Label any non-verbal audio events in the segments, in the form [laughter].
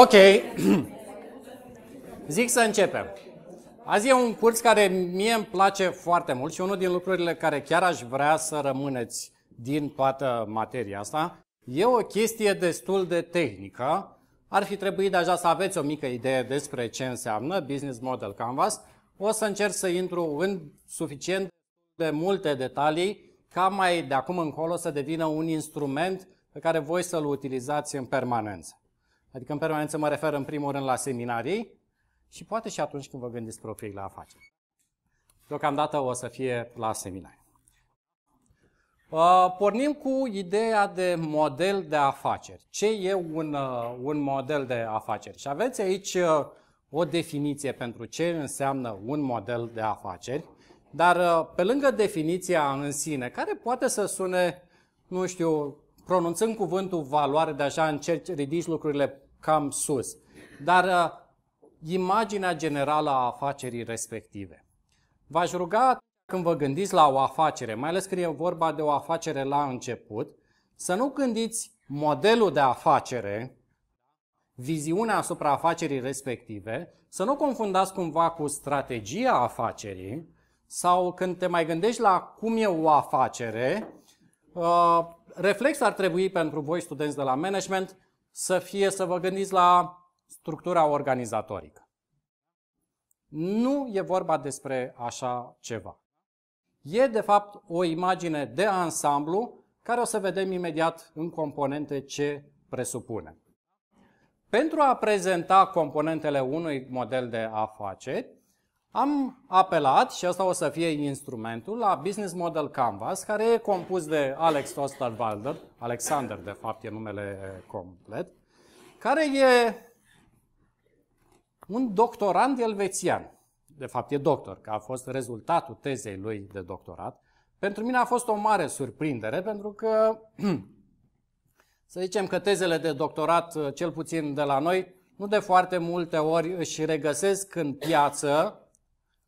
Ok. [clears throat] Zic să începem. Azi e un curs care mie îmi place foarte mult și unul din lucrurile care chiar aș vrea să rămâneți din toată materia asta. E o chestie destul de tehnică. Ar fi trebuit deja să aveți o mică idee despre ce înseamnă Business Model Canvas. O să încerc să intru în suficient de multe detalii ca mai de acum încolo să devină un instrument pe care voi să-l utilizați în permanență. Adică în permanență mă refer în primul rând la seminarii și poate și atunci când vă gândiți proprii la afaceri. Deocamdată o să fie la seminari. Uh, pornim cu ideea de model de afaceri. Ce e un, uh, un model de afaceri? Și aveți aici uh, o definiție pentru ce înseamnă un model de afaceri, dar pe lângă definiția în sine, care poate să sune, nu știu, pronunțând cuvântul valoare, de așa încerci, ridici lucrurile cam sus. Dar uh, imaginea generală a afacerii respective. V-aș ruga când vă gândiți la o afacere, mai ales când e vorba de o afacere la început, să nu gândiți modelul de afacere, viziunea asupra afacerii respective, să nu confundați cumva cu strategia afacerii sau când te mai gândești la cum e o afacere, uh, reflex ar trebui pentru voi studenți de la management să fie să vă gândiți la structura organizatorică. Nu e vorba despre așa ceva. E, de fapt, o imagine de ansamblu care o să vedem imediat în componente ce presupune. Pentru a prezenta componentele unui model de afaceri, am apelat, și asta o să fie instrumentul, la Business Model Canvas, care e compus de Alex Osterwalder, Alexander de fapt e numele complet, care e un doctorand elvețian. De fapt e doctor, că a fost rezultatul tezei lui de doctorat. Pentru mine a fost o mare surprindere, pentru că să zicem că tezele de doctorat, cel puțin de la noi, nu de foarte multe ori își regăsesc în piață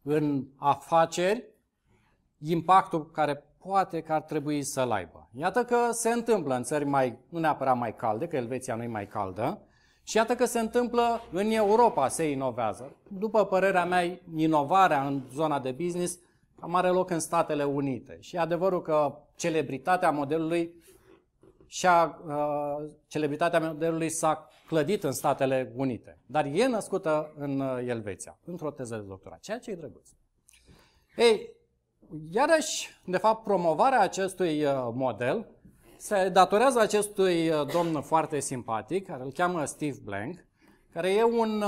în afaceri impactul care poate că ar trebui să-l aibă. Iată că se întâmplă în țări mai, nu neapărat mai calde, că Elveția nu e mai caldă, și iată că se întâmplă în Europa, se inovează. După părerea mea, inovarea în zona de business cam are loc în Statele Unite. Și e adevărul că celebritatea modelului și a, uh, celebritatea modelului s-a clădit în Statele Unite, dar e născută în uh, Elveția, într-o teză de doctorat, ceea ce e drăguț. Ei, iarăși, de fapt, promovarea acestui uh, model se datorează acestui uh, domn foarte simpatic, care îl cheamă Steve Blank, care e un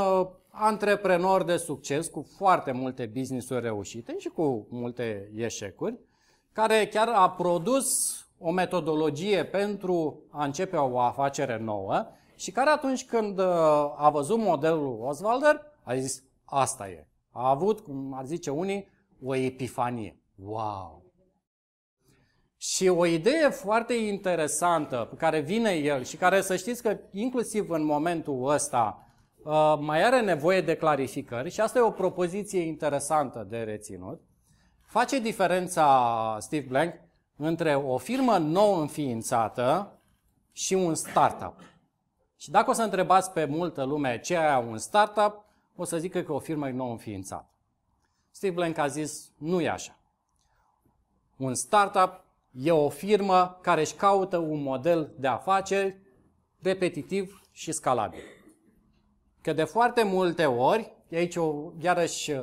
antreprenor de succes cu foarte multe business-uri reușite și cu multe eșecuri, care chiar a produs o metodologie pentru a începe o afacere nouă, și care atunci când uh, a văzut modelul Oswalder, a zis, asta e. A avut, cum ar zice unii, o epifanie. Wow! Și o idee foarte interesantă pe care vine el și care să știți că inclusiv în momentul ăsta uh, mai are nevoie de clarificări și asta e o propoziție interesantă de reținut, face diferența uh, Steve Blank între o firmă nou înființată și un startup. Și dacă o să întrebați pe multă lume ce e un startup, o să zică că o firmă e nouă înființată. Steve Blank a zis, nu e așa. Un startup e o firmă care își caută un model de afaceri repetitiv și scalabil. Că de foarte multe ori, aici o, iarăși uh,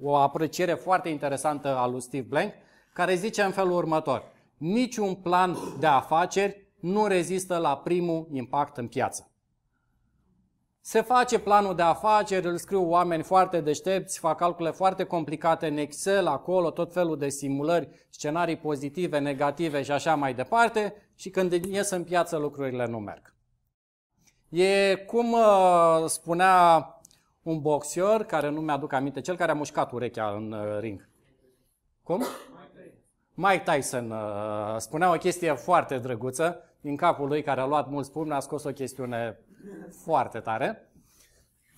o apreciere foarte interesantă a lui Steve Blank, care zice în felul următor, niciun plan de afaceri nu rezistă la primul impact în piață. Se face planul de afaceri, îl scriu oameni foarte deștepți, fac calcule foarte complicate în Excel, acolo tot felul de simulări, scenarii pozitive, negative și așa mai departe și când ies în piață lucrurile nu merg. E cum uh, spunea un boxior, care nu mi-aduc aminte, cel care a mușcat urechea în uh, ring. Cum? Mike Tyson uh, spunea o chestie foarte drăguță din capul lui care a luat mulți pumni, a scos o chestiune foarte tare.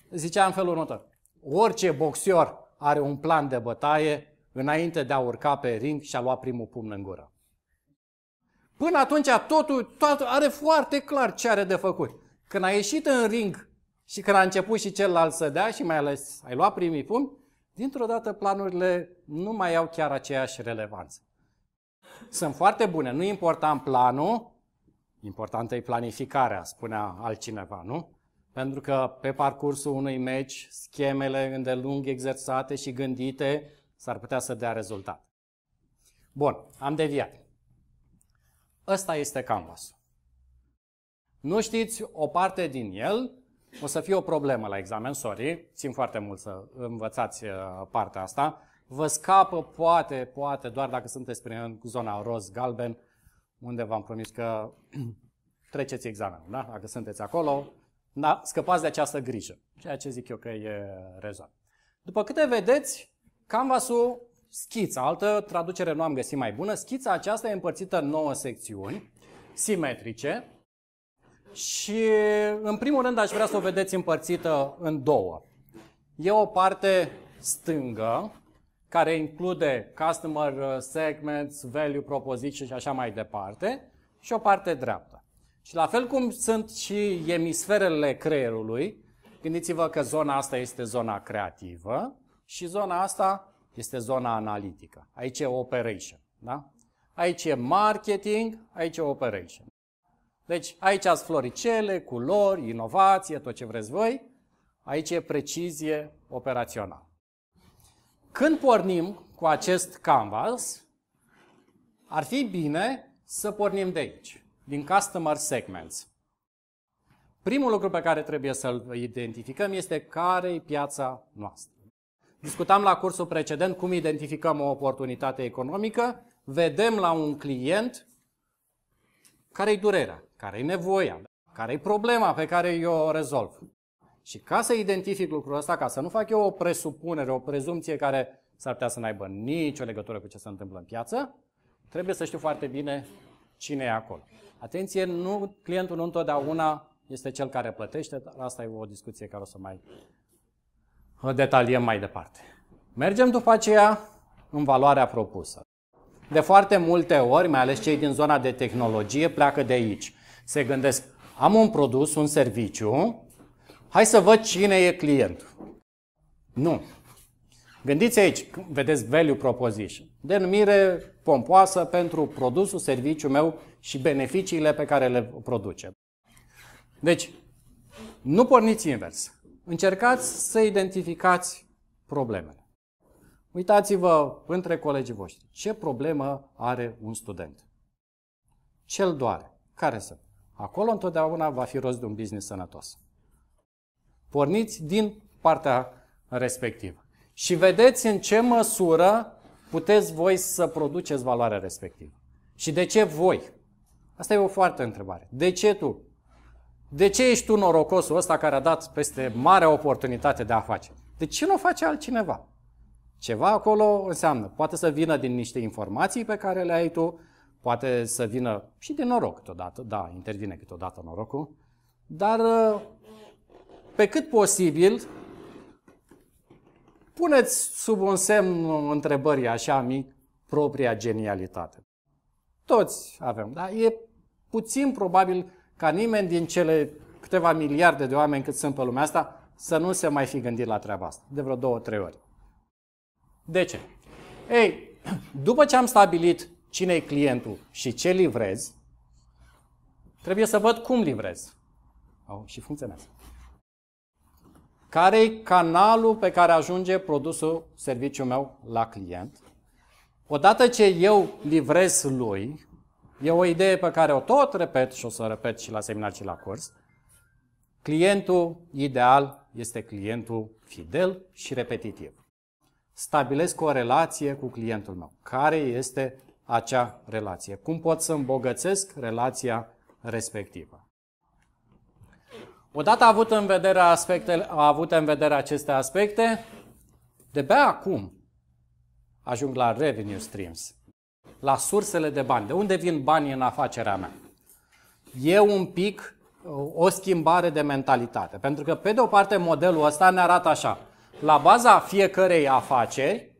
Zicea în felul următor. Orice boxior are un plan de bătaie înainte de a urca pe ring și a lua primul pumn în gură. Până atunci totul, totul are foarte clar ce are de făcut. Când a ieșit în ring și când a început și celălalt să dea și mai ales ai luat primii pumni, dintr-o dată planurile nu mai au chiar aceeași relevanță. Sunt foarte bune, nu important planul, Importantă e planificarea, spunea altcineva, nu? Pentru că pe parcursul unui meci, schemele îndelung exersate și gândite s-ar putea să dea rezultat. Bun, am deviat. Ăsta este canvas Nu știți o parte din el, o să fie o problemă la examen, sorry, țin foarte mult să învățați uh, partea asta. Vă scapă, poate, poate, doar dacă sunteți prin zona roz-galben, unde v-am promis că [clears throat] treceți examenul, da? dacă sunteți acolo, da, scăpați de această grijă, ceea ce zic eu că e rezolvat? După câte vedeți, canvasul schița, altă traducere nu am găsit mai bună, schița aceasta e împărțită în nouă secțiuni simetrice și în primul rând aș vrea să o vedeți împărțită în două. E o parte stângă care include customer uh, segments, value proposition și așa mai departe, și o parte dreaptă. Și la fel cum sunt și emisferele creierului, gândiți-vă că zona asta este zona creativă și zona asta este zona analitică. Aici e operation, da? Aici e marketing, aici e operation. Deci aici sunt floricele, culori, inovație, tot ce vreți voi. Aici e precizie operațională. Când pornim cu acest canvas, ar fi bine să pornim de aici, din Customer Segments. Primul lucru pe care trebuie să-l identificăm este care e piața noastră. Discutam la cursul precedent cum identificăm o oportunitate economică, vedem la un client care e durerea, care e nevoia, care e problema pe care eu o rezolv. Și ca să identific lucrul ăsta, ca să nu fac eu o presupunere, o prezumție care s-ar putea să n-aibă nicio legătură cu ce se întâmplă în piață, trebuie să știu foarte bine cine e acolo. Atenție, nu, clientul nu întotdeauna este cel care plătește, dar asta e o discuție care o să mai detaliem mai departe. Mergem după aceea în valoarea propusă. De foarte multe ori, mai ales cei din zona de tehnologie, pleacă de aici. Se gândesc, am un produs, un serviciu, Hai să văd cine e clientul. Nu. Gândiți aici, vedeți value proposition. Denumire pompoasă pentru produsul, serviciul meu și beneficiile pe care le produce. Deci, nu porniți invers. Încercați să identificați problemele. Uitați-vă între colegii voștri. Ce problemă are un student? ce doare? Care sunt? Acolo întotdeauna va fi rost de un business sănătos. Porniți din partea respectivă. Și vedeți în ce măsură puteți voi să produceți valoarea respectivă. Și de ce voi? Asta e o foarte întrebare. De ce tu? De ce ești tu norocosul ăsta care a dat peste mare oportunitate de a face? De ce nu o face altcineva? Ceva acolo înseamnă, poate să vină din niște informații pe care le ai tu, poate să vină și din noroc câteodată, da, intervine câteodată norocul, dar uh, pe cât posibil, puneți sub un semn întrebării așa mic propria genialitate. Toți avem, dar e puțin probabil ca nimeni din cele câteva miliarde de oameni cât sunt pe lumea asta să nu se mai fi gândit la treaba asta, de vreo două, trei ori. De ce? Ei, după ce am stabilit cine e clientul și ce livrez, trebuie să văd cum livrez. Oh, și funcționează care e canalul pe care ajunge produsul, serviciul meu la client. Odată ce eu livrez lui, e o idee pe care o tot repet și o să o repet și la seminar și la curs, clientul ideal este clientul fidel și repetitiv. Stabilesc o relație cu clientul meu. Care este acea relație? Cum pot să îmbogățesc relația respectivă? Odată avut în vedere aspectele, avut în vedere aceste aspecte, de bea acum ajung la revenue streams, la sursele de bani. De unde vin banii în afacerea mea? E un pic uh, o schimbare de mentalitate. Pentru că, pe de o parte, modelul ăsta ne arată așa. La baza fiecărei afaceri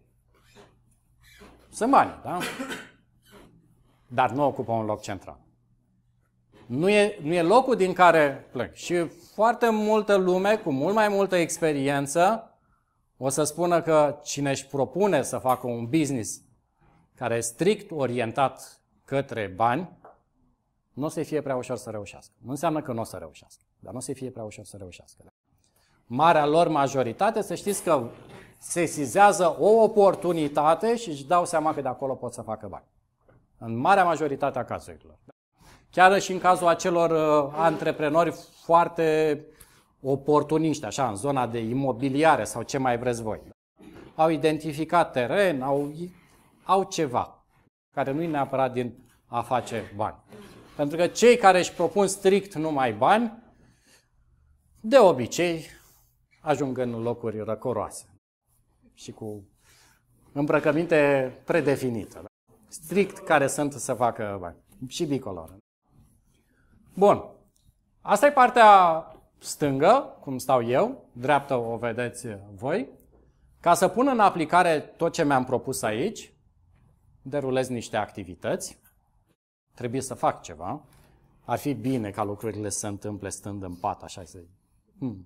sunt bani, da? Dar nu ocupă un loc central. Nu e, nu e locul din care plec. Și foarte multă lume cu mult mai multă experiență o să spună că cine își propune să facă un business care e strict orientat către bani, nu o să fie prea ușor să reușească. Nu înseamnă că nu o să reușească, dar nu o să fie prea ușor să reușească. Marea lor majoritate, să știți că sesizează o oportunitate și își dau seama că de acolo pot să facă bani. În marea majoritate a cazurilor. Chiar și în cazul acelor uh, antreprenori foarte oportuniști, așa, în zona de imobiliare sau ce mai vreți voi. Au identificat teren, au, au ceva care nu e neapărat din a face bani. Pentru că cei care își propun strict numai bani, de obicei ajung în locuri răcoroase și cu îmbrăcăminte predefinită. Strict care sunt să facă bani. Și bicolor. Bun. Asta e partea stângă, cum stau eu, dreapta o vedeți voi. Ca să pun în aplicare tot ce mi-am propus aici, derulez niște activități. Trebuie să fac ceva. Ar fi bine ca lucrurile să se întâmple stând în pat, așa să hmm.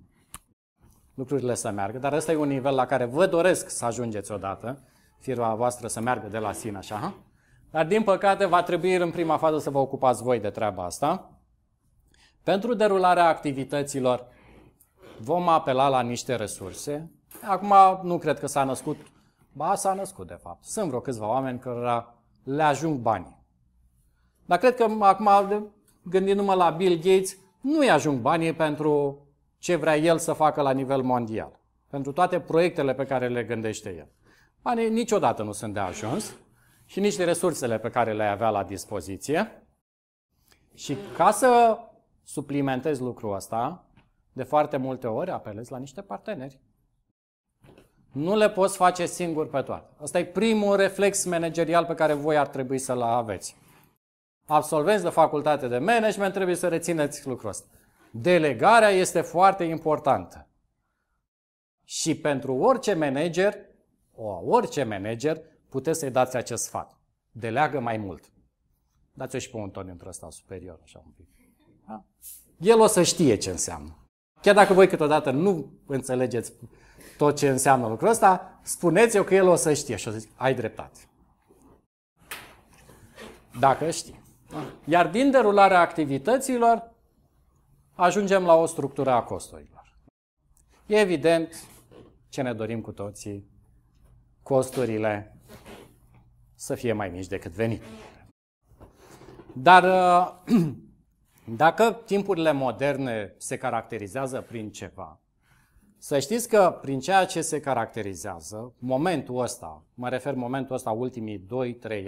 lucrurile să meargă, dar ăsta e un nivel la care vă doresc să ajungeți odată, firma voastră să meargă de la sine așa. Dar din păcate va trebui în prima fază să vă ocupați voi de treaba asta. Pentru derularea activităților vom apela la niște resurse. Acum nu cred că s-a născut, ba s-a născut de fapt. Sunt vreo câțiva oameni care le ajung banii. Dar cred că acum, gândindu-mă la Bill Gates, nu-i ajung banii pentru ce vrea el să facă la nivel mondial. Pentru toate proiectele pe care le gândește el. Banii niciodată nu sunt de ajuns și nici de resursele pe care le avea la dispoziție. Și ca să suplimentez lucrul ăsta, de foarte multe ori apelez la niște parteneri. Nu le poți face singur pe toate. Asta e primul reflex managerial pe care voi ar trebui să-l aveți. Absolvenți de facultate de management, trebuie să rețineți lucrul ăsta. Delegarea este foarte importantă. Și pentru orice manager, o, orice manager, puteți să-i dați acest sfat. Deleagă mai mult. Dați-o și pe un ton într-ăsta superior, așa un pic. Da? El o să știe ce înseamnă. Chiar dacă voi câteodată nu înțelegeți tot ce înseamnă lucrul ăsta, spuneți eu că el o să știe și o să zic, ai dreptate. Dacă știe. Iar din derularea activităților, ajungem la o structură a costurilor. E evident ce ne dorim cu toții, costurile să fie mai mici decât venit. Dar uh, [clears throat] Dacă timpurile moderne se caracterizează prin ceva, să știți că prin ceea ce se caracterizează, momentul ăsta, mă refer momentul ăsta ultimii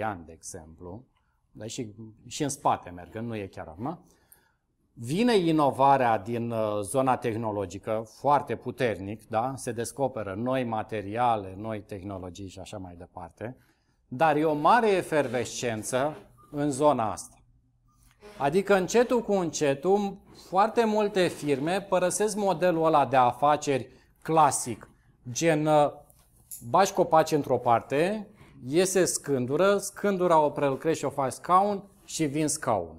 2-3 ani, de exemplu, dar și, și în spate merg, nu e chiar acum, vine inovarea din uh, zona tehnologică foarte puternic, da? se descoperă noi materiale, noi tehnologii și așa mai departe, dar e o mare efervescență în zona asta. Adică încetul cu încetul, foarte multe firme părăsesc modelul ăla de afaceri clasic, gen uh, bași copaci într-o parte, iese scândură, scândura o prelucrezi și o faci scaun și vin scaun.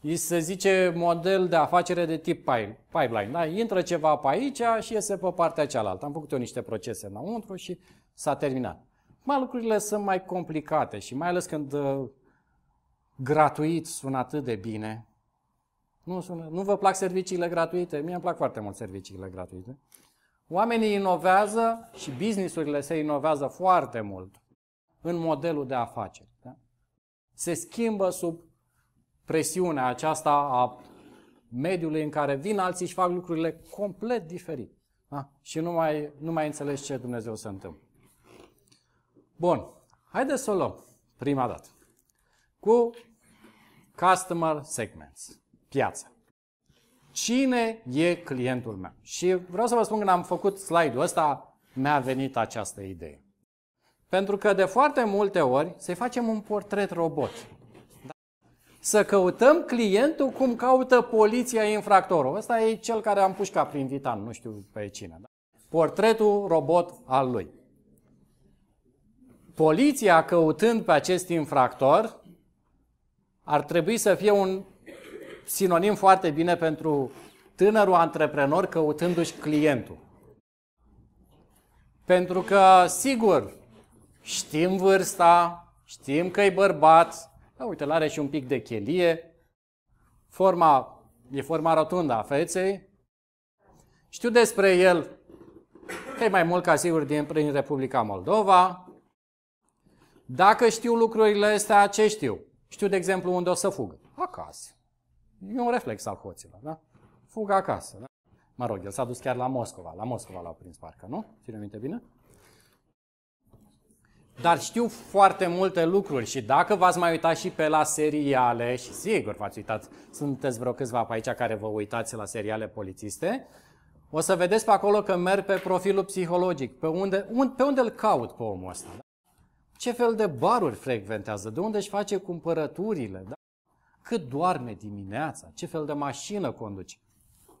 I se zice model de afacere de tip pipeline. Da? Intră ceva pe aici și iese pe partea cealaltă. Am făcut eu niște procese înăuntru și s-a terminat. Mai lucrurile sunt mai complicate și mai ales când uh, gratuit sună atât de bine. Nu, sună, nu vă plac serviciile gratuite? Mie îmi plac foarte mult serviciile gratuite. Oamenii inovează și businessurile se inovează foarte mult în modelul de afaceri. Da? Se schimbă sub presiunea aceasta a mediului în care vin alții și fac lucrurile complet diferit. Da? Și nu mai, nu mai înțelegi ce Dumnezeu se întâmplă. Bun. Haideți să o luăm prima dată. Cu Customer segments. Piața. Cine e clientul meu? Și vreau să vă spun, când am făcut slide-ul ăsta, mi-a venit această idee. Pentru că de foarte multe ori să facem un portret robot. Da. Să căutăm clientul cum caută poliția infractorul. Ăsta e cel care am pușcat prin vitan, nu știu pe cine. Da? Portretul robot al lui. Poliția căutând pe acest infractor ar trebui să fie un sinonim foarte bine pentru tânărul antreprenor căutându-și clientul. Pentru că, sigur, știm vârsta, știm că e bărbat, da, uite, are și un pic de chelie, forma, e forma rotundă a feței, știu despre el că e mai mult ca sigur din prin Republica Moldova. Dacă știu lucrurile astea, ce știu? Știu, de exemplu, unde o să fugă. Acasă. E un reflex al hoților, da? Fugă acasă, da? Mă rog, el s-a dus chiar la Moscova. La Moscova l-au prins parcă, nu? Ține minte bine? Dar știu foarte multe lucruri și dacă v-ați mai uitat și pe la seriale, și sigur v-ați uitat, sunteți vreo câțiva pe aici care vă uitați la seriale polițiste, o să vedeți pe acolo că merg pe profilul psihologic, pe unde, un, pe unde îl caut pe omul ăsta. Da? ce fel de baruri frecventează, de unde își face cumpărăturile, da? cât doarme dimineața, ce fel de mașină conduce.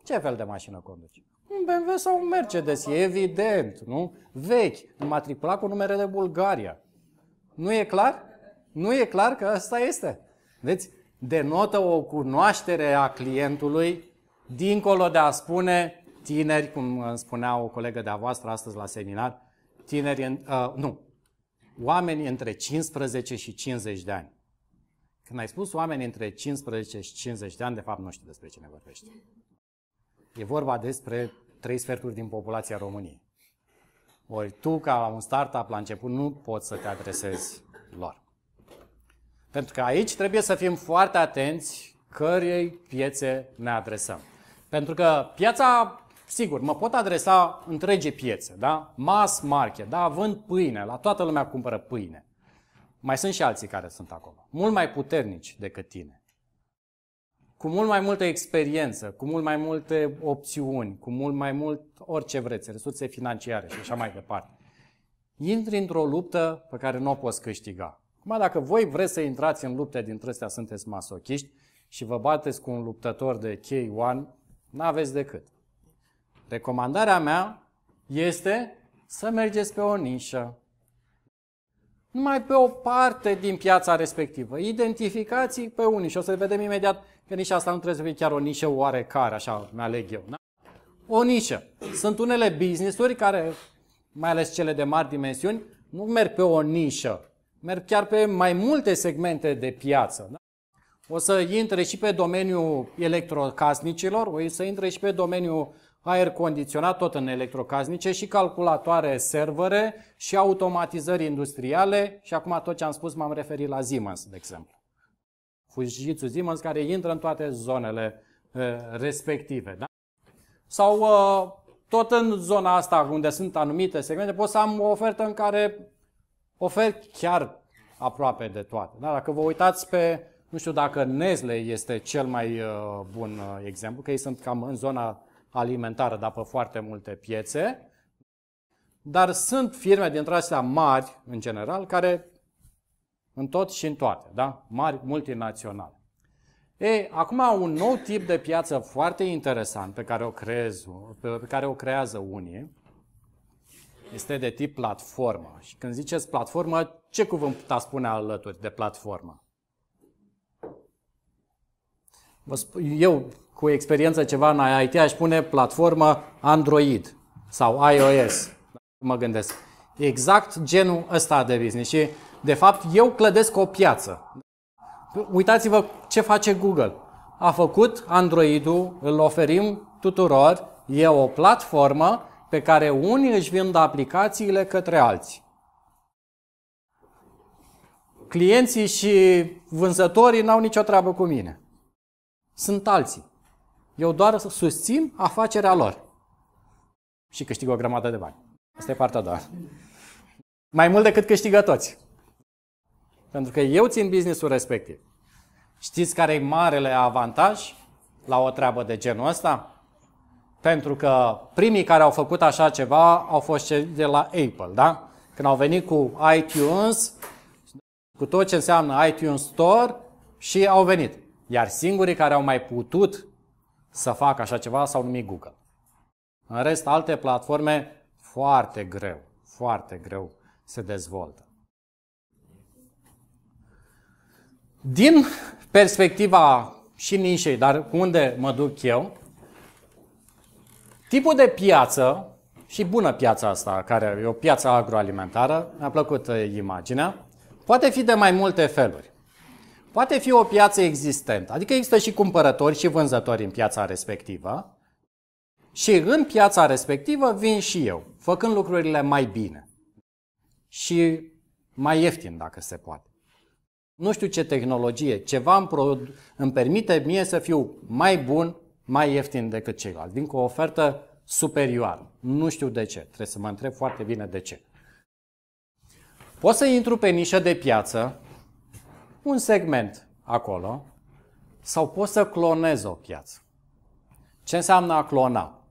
Ce fel de mașină conduce? Un BMW sau un Mercedes, e evident, nu? Vechi, matriculat cu numere de Bulgaria. Nu e clar? Nu e clar că asta este. Deci, denotă o cunoaștere a clientului dincolo de a spune tineri, cum spunea o colegă de-a voastră astăzi la seminar, tineri, uh, nu, oameni între 15 și 50 de ani. Când ai spus oameni între 15 și 50 de ani, de fapt nu știu despre cine vorbești. E vorba despre trei sferturi din populația României. Ori tu, ca un startup la început, nu poți să te adresezi lor. Pentru că aici trebuie să fim foarte atenți cărei piețe ne adresăm. Pentru că piața Sigur, mă pot adresa întrege piețe, da? Mass market, da? Vând pâine, la toată lumea cumpără pâine. Mai sunt și alții care sunt acolo, mult mai puternici decât tine. Cu mult mai multă experiență, cu mult mai multe opțiuni, cu mult mai mult orice vreți, resurse financiare și așa mai departe. Intri într-o luptă pe care nu o poți câștiga. Acum, dacă voi vreți să intrați în lupte dintre astea, sunteți masochiști și vă bateți cu un luptător de K1, n-aveți decât. Recomandarea mea este să mergeți pe o nișă. Numai pe o parte din piața respectivă. Identificați pe unii și o să vedem imediat că nișa asta nu trebuie să fie chiar o nișă oarecare, așa mi aleg eu. Da? O nișă. Sunt unele business-uri care, mai ales cele de mari dimensiuni, nu merg pe o nișă. Merg chiar pe mai multe segmente de piață. Da? O să intre și pe domeniul electrocasnicilor, o să intre și pe domeniul aer condiționat tot în electrocaznice și calculatoare servere și automatizări industriale și acum tot ce am spus m-am referit la Siemens, de exemplu. Fujitsu Siemens care intră în toate zonele e, eh, respective. Da? Sau eh, tot în zona asta unde sunt anumite segmente, pot să am o ofertă în care ofer chiar aproape de toate. Da? Dacă vă uitați pe, nu știu dacă Nesle este cel mai eh, bun exemplu, că ei sunt cam în zona alimentară, dar pe foarte multe piețe. Dar sunt firme dintre astea mari, în general, care în tot și în toate, da? mari multinaționale. Ei, acum un nou tip de piață foarte interesant pe care o, creez, pe care o creează unii este de tip platformă. Și când ziceți platformă, ce cuvânt puteți spune alături de platformă? Vă sp- eu cu experiență ceva în IT, aș pune platformă Android sau iOS, mă gândesc. Exact genul ăsta de business și, de fapt, eu clădesc o piață. Uitați-vă ce face Google. A făcut Android-ul, îl oferim tuturor, e o platformă pe care unii își vând aplicațiile către alții. Clienții și vânzătorii n-au nicio treabă cu mine. Sunt alții. Eu doar susțin afacerea lor. Și câștig o grămadă de bani. Asta e partea doar. Mai mult decât câștigă toți. Pentru că eu țin businessul respectiv. Știți care e marele avantaj la o treabă de genul ăsta? Pentru că primii care au făcut așa ceva au fost cei de la Apple, da? Când au venit cu iTunes, cu tot ce înseamnă iTunes Store și au venit. Iar singurii care au mai putut să facă așa ceva, sau numi Google. În rest, alte platforme foarte greu, foarte greu se dezvoltă. Din perspectiva și nișei, dar unde mă duc eu, tipul de piață, și bună piața asta, care e o piață agroalimentară, mi-a plăcut eh, imaginea, poate fi de mai multe feluri poate fi o piață existentă. Adică există și cumpărători și vânzători în piața respectivă. Și în piața respectivă vin și eu, făcând lucrurile mai bine. Și mai ieftin, dacă se poate. Nu știu ce tehnologie, ceva îmi, produ- îmi permite mie să fiu mai bun, mai ieftin decât ceilalți. Vin cu o ofertă superioară. Nu știu de ce. Trebuie să mă întreb foarte bine de ce. Pot să intru pe nișă de piață un segment acolo sau poți să clonezi o piață. Ce înseamnă a clona?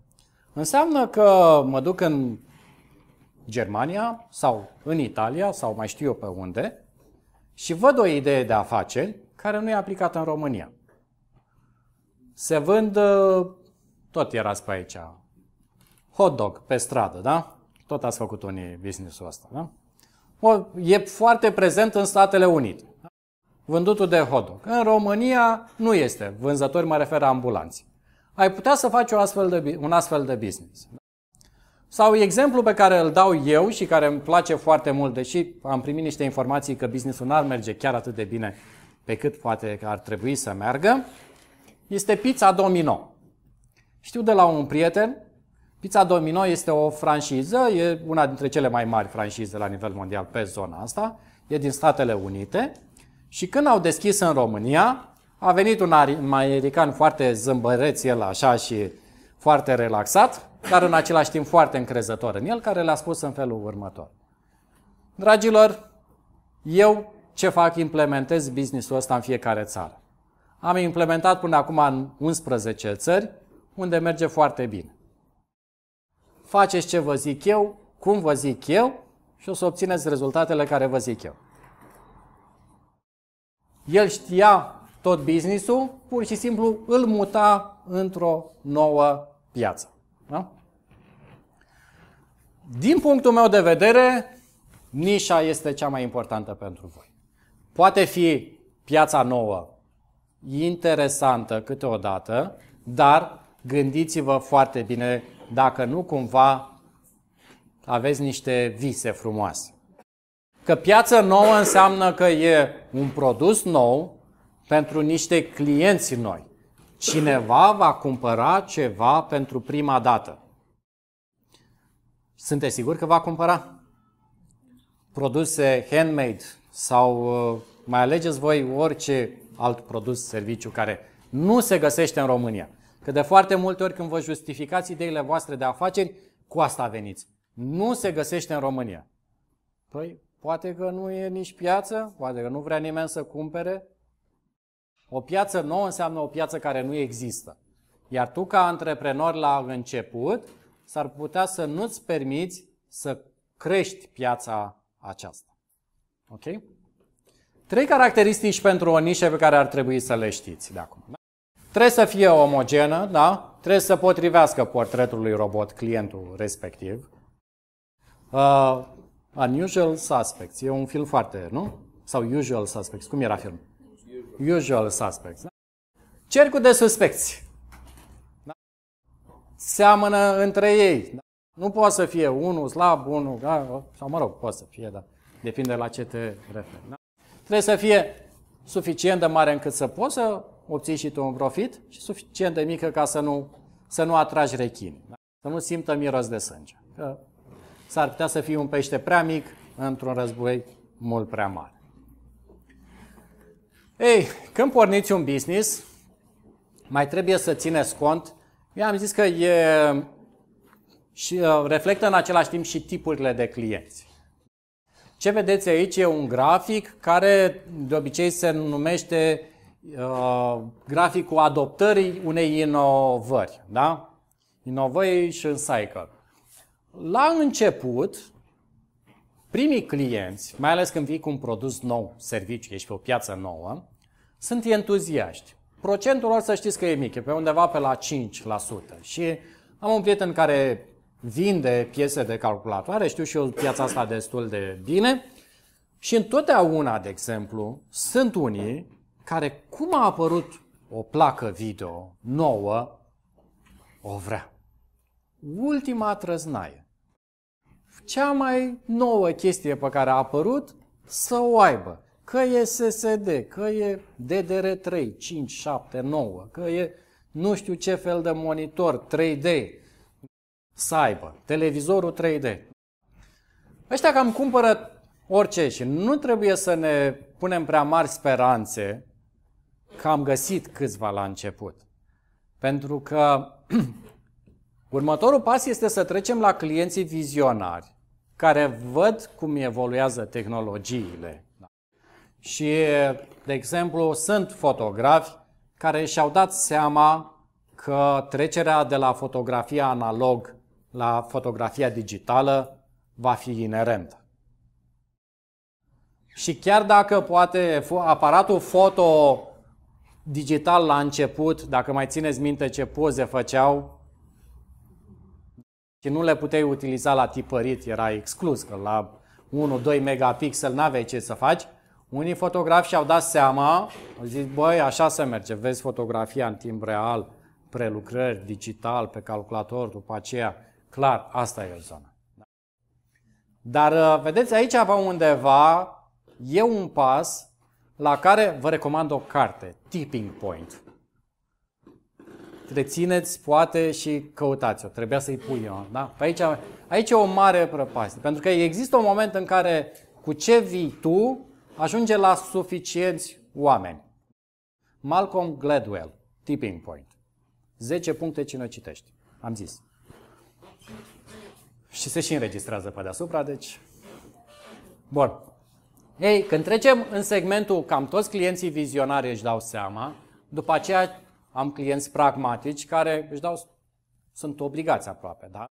Înseamnă că mă duc în Germania sau în Italia sau mai știu eu pe unde și văd o idee de afaceri care nu e aplicată în România. Se vând, uh, tot erați pe aici, hot dog pe stradă, da? Tot ați făcut unii business-ul ăsta, da? E foarte prezent în Statele Unite vândutul de hot dog. În România nu este. Vânzători mă refer ambulanți. Ai putea să faci o astfel de, un astfel de business. Sau exemplu pe care îl dau eu și care îmi place foarte mult, deși am primit niște informații că businessul n-ar merge chiar atât de bine pe cât poate că ar trebui să meargă, este pizza domino. Știu de la un prieten, pizza domino este o franciză, e una dintre cele mai mari francize la nivel mondial pe zona asta, e din Statele Unite și când au deschis în România, a venit un american foarte zâmbăreț el așa și foarte relaxat, dar în același timp foarte încrezător în el, care le-a spus în felul următor. Dragilor, eu ce fac? Implementez businessul ăsta în fiecare țară. Am implementat până acum în 11 țări, unde merge foarte bine. Faceți ce vă zic eu, cum vă zic eu și o să obțineți rezultatele care vă zic eu. El știa tot businessul, pur și simplu îl muta într-o nouă piață. Da? Din punctul meu de vedere, nișa este cea mai importantă pentru voi. Poate fi piața nouă interesantă câteodată, dar gândiți-vă foarte bine dacă nu cumva aveți niște vise frumoase. Că piață nouă înseamnă că e un produs nou pentru niște clienți noi. Cineva va cumpăra ceva pentru prima dată. Sunteți siguri că va cumpăra? Produse handmade sau uh, mai alegeți voi orice alt produs, serviciu care nu se găsește în România. Că de foarte multe ori când vă justificați ideile voastre de afaceri, cu asta veniți. Nu se găsește în România. Păi, Poate că nu e nici piață, poate că nu vrea nimeni să cumpere. O piață nouă înseamnă o piață care nu există. Iar tu, ca antreprenor la început, s-ar putea să nu-ți permiți să crești piața aceasta. Ok? Trei caracteristici pentru o nișă pe care ar trebui să le știți de acum. Da? Trebuie să fie omogenă, da? trebuie să potrivească portretului robot clientul respectiv. Uh, Unusual Suspects. E un film foarte, nu? Sau Usual Suspects. Cum era film? Usual, Usual Suspects. Da? Cercul de suspecți. Da? Seamănă între ei. Da? Nu poate să fie unul slab, unul, da? sau mă rog, poate să fie, dar Depinde la ce te referi. Da? Trebuie să fie suficient de mare încât să poți să obții și tu un profit și suficient de mică ca să nu, să nu atragi rechin. da? să nu simtă miros de sânge. Că s-ar putea să fie un pește prea mic într-un război mult prea mare. Ei, când porniți un business, mai trebuie să țineți cont. Eu am zis că e, și uh, reflectă în același timp și tipurile de clienți. Ce vedeți aici e un grafic care de obicei se numește uh, graficul adoptării unei inovări, da? Innovation cycle. La început, primii clienți, mai ales când vii cu un produs nou, serviciu, ești pe o piață nouă, sunt entuziaști. Procentul lor să știți că e mic, e pe undeva pe la 5%. Și am un prieten care vinde piese de calculatoare, știu și eu piața asta destul de bine, și întotdeauna, de exemplu, sunt unii care, cum a apărut o placă video nouă, o vrea ultima trăznaie. Cea mai nouă chestie pe care a apărut să o aibă. Că e SSD, că e DDR3, 5, 7, 9, că e nu știu ce fel de monitor 3D să aibă, televizorul 3D. Ăștia cam cumpără orice și nu trebuie să ne punem prea mari speranțe că am găsit câțiva la început. Pentru că [clears throat] Următorul pas este să trecem la clienții vizionari, care văd cum evoluează tehnologiile. Și, de exemplu, sunt fotografi care și-au dat seama că trecerea de la fotografia analog la fotografia digitală va fi inerentă. Și chiar dacă poate aparatul foto digital la început, dacă mai țineți minte ce poze făceau, și nu le puteai utiliza la tipărit, era exclus, că la 1-2 megapixel n-aveai ce să faci. Unii fotografi și-au dat seama, au zis, băi, așa se merge, vezi fotografia în timp real, prelucrări, digital, pe calculator, după aceea, clar, asta e o zonă. Da. Dar uh, vedeți, aici pe undeva e un pas la care vă recomand o carte, Tipping Point rețineți, poate și căutați-o. Trebuia să-i pui eu. Da? aici, aici e o mare prăpastie. Pentru că există un moment în care cu ce vii tu ajunge la suficienți oameni. Malcolm Gladwell, Tipping Point. 10 puncte cine citești. Am zis. Și se și înregistrează pe deasupra, deci... Bun. Ei, când trecem în segmentul cam toți clienții vizionari își dau seama, după aceea am clienți pragmatici care își dau, sunt obligați aproape, da?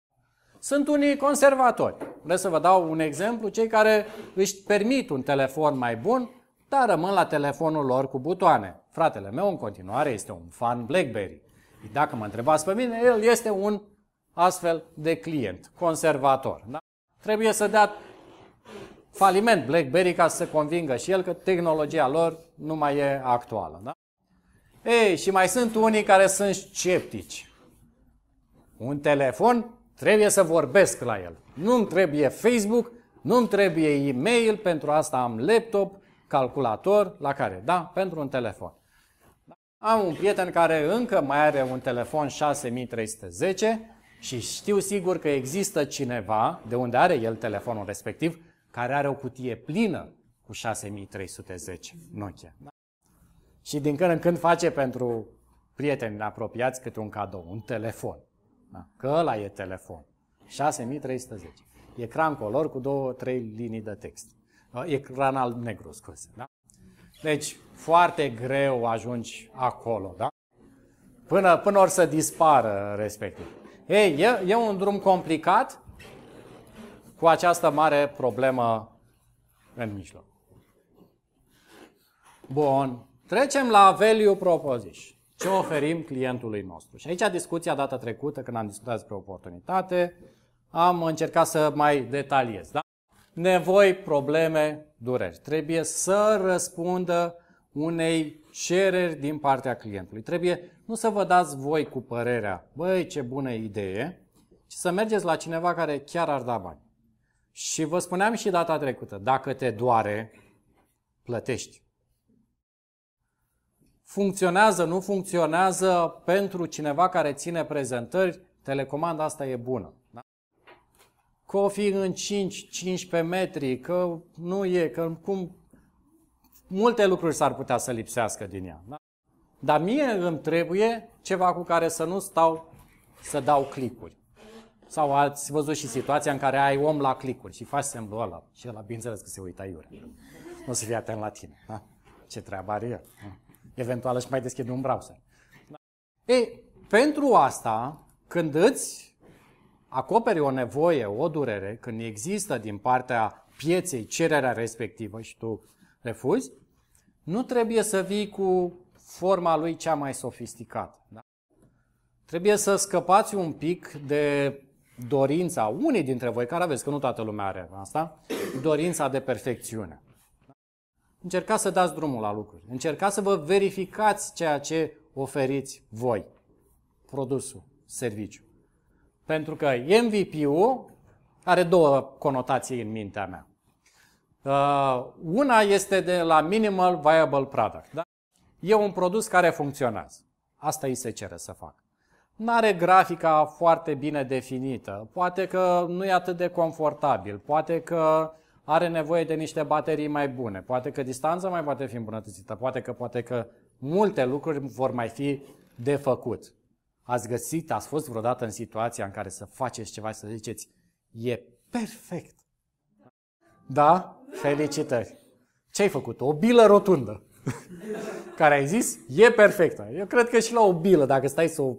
Sunt unii conservatori. Vreau să vă dau un exemplu, cei care își permit un telefon mai bun, dar rămân la telefonul lor cu butoane. Fratele meu în continuare este un fan BlackBerry. Dacă mă întrebați pe mine, el este un astfel de client, conservator. Da? Trebuie să dea faliment BlackBerry ca să se convingă și el că tehnologia lor nu mai e actuală. Da? Ei, și mai sunt unii care sunt sceptici. Un telefon trebuie să vorbesc la el. Nu-mi trebuie Facebook, nu-mi trebuie e-mail, pentru asta am laptop, calculator, la care? Da, pentru un telefon. Am un prieten care încă mai are un telefon 6310 și știu sigur că există cineva, de unde are el telefonul respectiv, care are o cutie plină cu 6310 Nokia și din când în când face pentru prieteni apropiați câte un cadou, un telefon. Da? Că ăla e telefon. 6310. Ecran color cu două, trei linii de text. Da, Ecran al negru, scuze. Da? Deci, foarte greu ajungi acolo, da? Până, până or să dispară respectiv. Ei, e, e un drum complicat cu această mare problemă în mijloc. Bun. Trecem la value proposition. Ce oferim clientului nostru? Și aici discuția data trecută, când am discutat despre oportunitate, am încercat să mai detaliez. Da? Nevoi, probleme, dureri. Trebuie să răspundă unei cereri din partea clientului. Trebuie nu să vă dați voi cu părerea, băi, ce bună idee, ci să mergeți la cineva care chiar ar da bani. Și vă spuneam și data trecută, dacă te doare, plătești funcționează, nu funcționează pentru cineva care ține prezentări, telecomanda asta e bună. Da? Că o fi în 5-15 metri, că nu e, că cum... Multe lucruri s-ar putea să lipsească din ea. Da? Dar mie îmi trebuie ceva cu care să nu stau să dau clicuri. Sau ați văzut și situația în care ai om la clicuri și faci semnul ăla. Și la bineînțeles că se uita iure. Nu o să fie atent la tine. Da? Ce treabă are el. Da? eventual își mai deschide un browser. Ei, pentru asta, când îți acoperi o nevoie, o durere, când există din partea pieței cererea respectivă și tu refuzi, nu trebuie să vii cu forma lui cea mai sofisticată. Da? Trebuie să scăpați un pic de dorința, unii dintre voi care aveți, că nu toată lumea are asta, dorința de perfecțiune. Încercați să dați drumul la lucruri. Încercați să vă verificați ceea ce oferiți voi, produsul, serviciu. Pentru că MVP-ul are două conotații în mintea mea. Uh, una este de la Minimal Viable Product. Da? E un produs care funcționează. Asta îi se cere să facă. Nu are grafica foarte bine definită, poate că nu e atât de confortabil, poate că uh, are nevoie de niște baterii mai bune. Poate că distanța mai poate fi îmbunătățită, poate că, poate că multe lucruri vor mai fi de făcut. Ați găsit, ați fost vreodată în situația în care să faceți ceva și să ziceți, e perfect. Da? Felicitări. Ce ai făcut? O bilă rotundă. [laughs] care ai zis, e perfectă. Eu cred că și la o bilă, dacă stai să o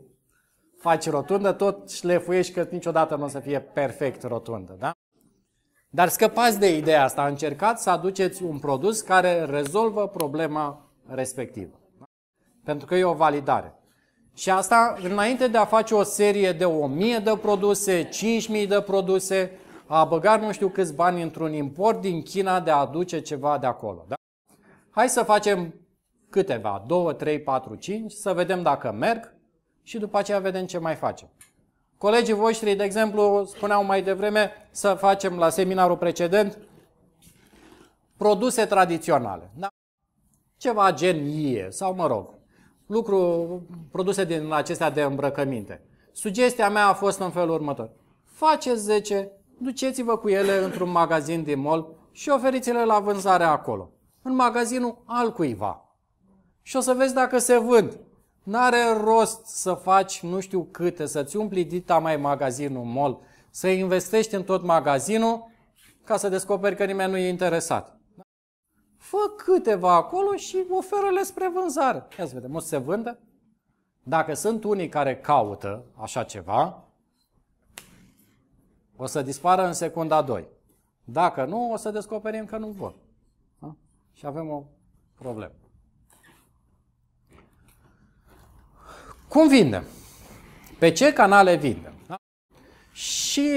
faci rotundă, tot șlefuiești că niciodată nu o să fie perfect rotundă, da? Dar scăpați de ideea asta, încercați să aduceți un produs care rezolvă problema respectivă. Pentru că e o validare. Și asta înainte de a face o serie de 1000 de produse, 5000 de produse, a băga nu știu câți bani într-un import din China de a aduce ceva de acolo. Da? Hai să facem câteva, 2, 3, 4, 5, să vedem dacă merg și după aceea vedem ce mai facem. Colegii voștri, de exemplu, spuneau mai devreme să facem la seminarul precedent produse tradiționale. Da? Ceva gen ie sau, mă rog, lucru, produse din acestea de îmbrăcăminte. Sugestia mea a fost în felul următor. Faceți 10, duceți-vă cu ele într-un magazin din mall și oferiți-le la vânzare acolo, în magazinul altcuiva. Și o să vezi dacă se vând. N-are rost să faci nu știu câte, să-ți umpli dita mai magazinul mol, să investești în tot magazinul ca să descoperi că nimeni nu e interesat. Fă câteva acolo și oferă-le spre vânzare. Ia să vedem, o să se vândă? Dacă sunt unii care caută așa ceva, o să dispară în secunda 2. Dacă nu, o să descoperim că nu vor. Da? Și avem o problemă. Cum vindem? Pe ce canale vindem? Da? Și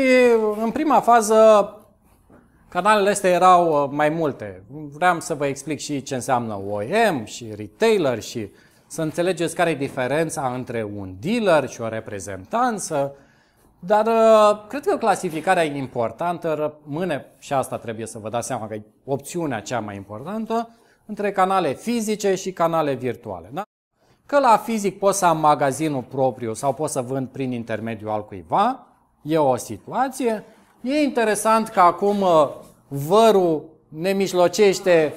în prima fază Canalele astea erau uh, mai multe. Vreau să vă explic și ce înseamnă OEM și retailer și să înțelegeți care e diferența între un dealer și o reprezentanță. Dar uh, cred că clasificarea e importantă, rămâne și asta trebuie să vă dați seama că e opțiunea cea mai importantă, între canale fizice și canale virtuale. Da? Că la fizic pot să am magazinul propriu sau pot să vând prin intermediul al cuiva, e o situație. E interesant că acum uh, vărul ne mijlocește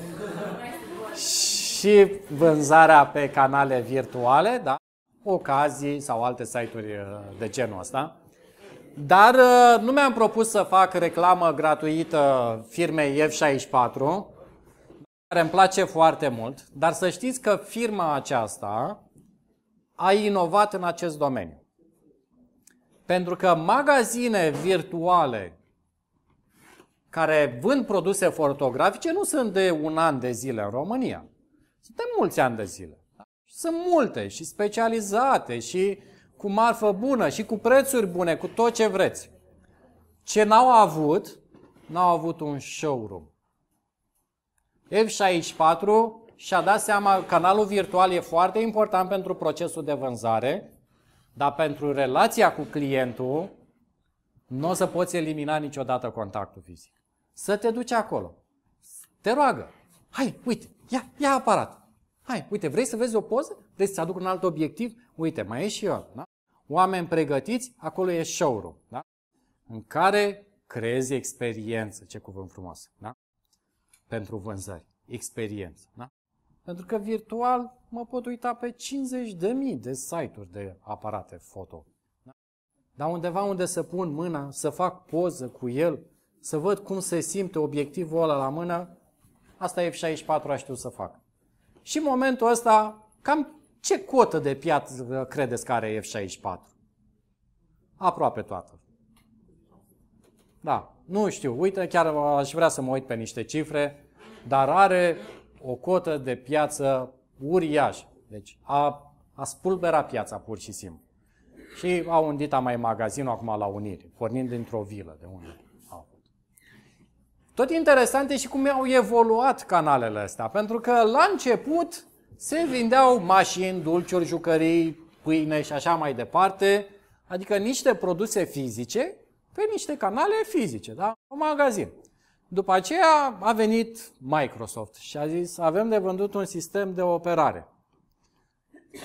și vânzarea pe canale virtuale, da? ocazii sau alte site-uri uh, de genul ăsta. Dar uh, nu mi-am propus să fac reclamă gratuită firmei F64, care îmi place foarte mult, dar să știți că firma aceasta a inovat în acest domeniu. Pentru că magazine virtuale care vând produse fotografice nu sunt de un an de zile în România. Sunt de mulți ani de zile. Sunt multe și specializate și cu marfă bună și cu prețuri bune, cu tot ce vreți. Ce n-au avut, n-au avut un showroom. F64 și-a dat seama, canalul virtual e foarte important pentru procesul de vânzare, dar pentru relația cu clientul nu o să poți elimina niciodată contactul fizic. Să te duci acolo. Te roagă. Hai, uite, ia, ia aparat. Hai, uite, vrei să vezi o poză? Vrei să-ți aduc un alt obiectiv? Uite, mai e și eu. Da? Oameni pregătiți, acolo e showroom. Da? În care creezi experiență. Ce cuvânt frumos. Da? pentru vânzări, experiență. Da? Pentru că virtual mă pot uita pe 50.000 de site-uri de aparate foto. Da? Dar undeva unde să pun mâna, să fac poză cu el, să văd cum se simte obiectivul ăla la mână, asta F64 a știut să fac. Și în momentul ăsta, cam ce cotă de piață uh, credeți că are F64? Aproape toată. Da, nu știu, uite, chiar aș vrea să mă uit pe niște cifre, dar are o cotă de piață uriașă. Deci a, a spulberat piața pur și simplu. Și au undit mai magazinul acum la Unire, pornind dintr-o vilă de unde au. Tot interesant e și cum au evoluat canalele astea, pentru că la început se vindeau mașini, dulciuri, jucării, pâine și așa mai departe, adică niște produse fizice pe niște canale fizice, da? Un magazin. După aceea a venit Microsoft și a zis avem de vândut un sistem de operare.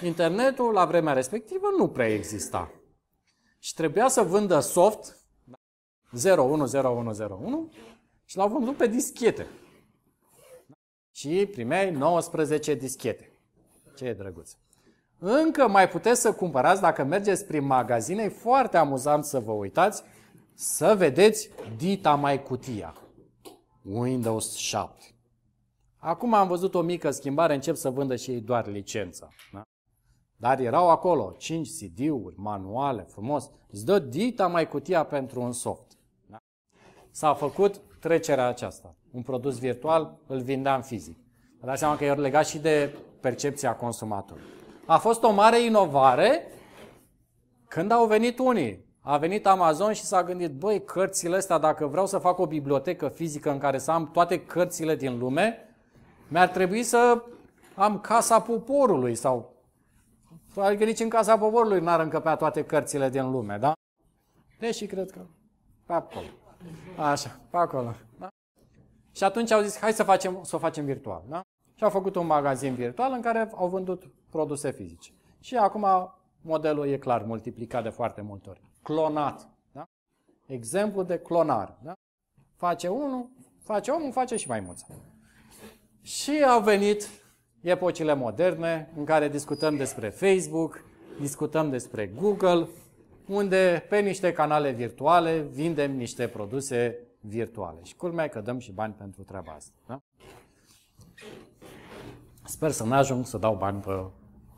Internetul la vremea respectivă nu prea exista. Și trebuia să vândă soft 010101 și l-au vândut pe dischete. Și primeai 19 dischete. Ce e drăguț. Încă mai puteți să cumpărați dacă mergeți prin magazine, e foarte amuzant să vă uitați, să vedeți dita mai cutia. Windows 7. Acum am văzut o mică schimbare, încep să vândă și ei doar licența. Da? Dar erau acolo 5 CD-uri, manuale, frumos. Îți dă dita mai cutia pentru un soft. Da? S-a făcut trecerea aceasta. Un produs virtual îl vindeam fizic. Vă dați seama că e legat și de percepția consumatorului. A fost o mare inovare când au venit unii a venit Amazon și s-a gândit, băi, cărțile astea, dacă vreau să fac o bibliotecă fizică în care să am toate cărțile din lume, mi-ar trebui să am casa poporului sau Adică nici în casa poporului n-ar încăpea toate cărțile din lume, da? Deși cred că pe acolo. Așa, pe acolo. Da? Și atunci au zis, hai să, facem, să o facem virtual, da? Și au făcut un magazin virtual în care au vândut produse fizice. Și acum modelul e clar multiplicat de foarte multe ori clonat. Da? Exemplu de clonare. Da? Face unul, face omul, face și maimuța. Și au venit epocile moderne în care discutăm despre Facebook, discutăm despre Google, unde pe niște canale virtuale vindem niște produse virtuale. Și culmea că dăm și bani pentru treaba asta. Da? Sper să n-ajung să dau bani pe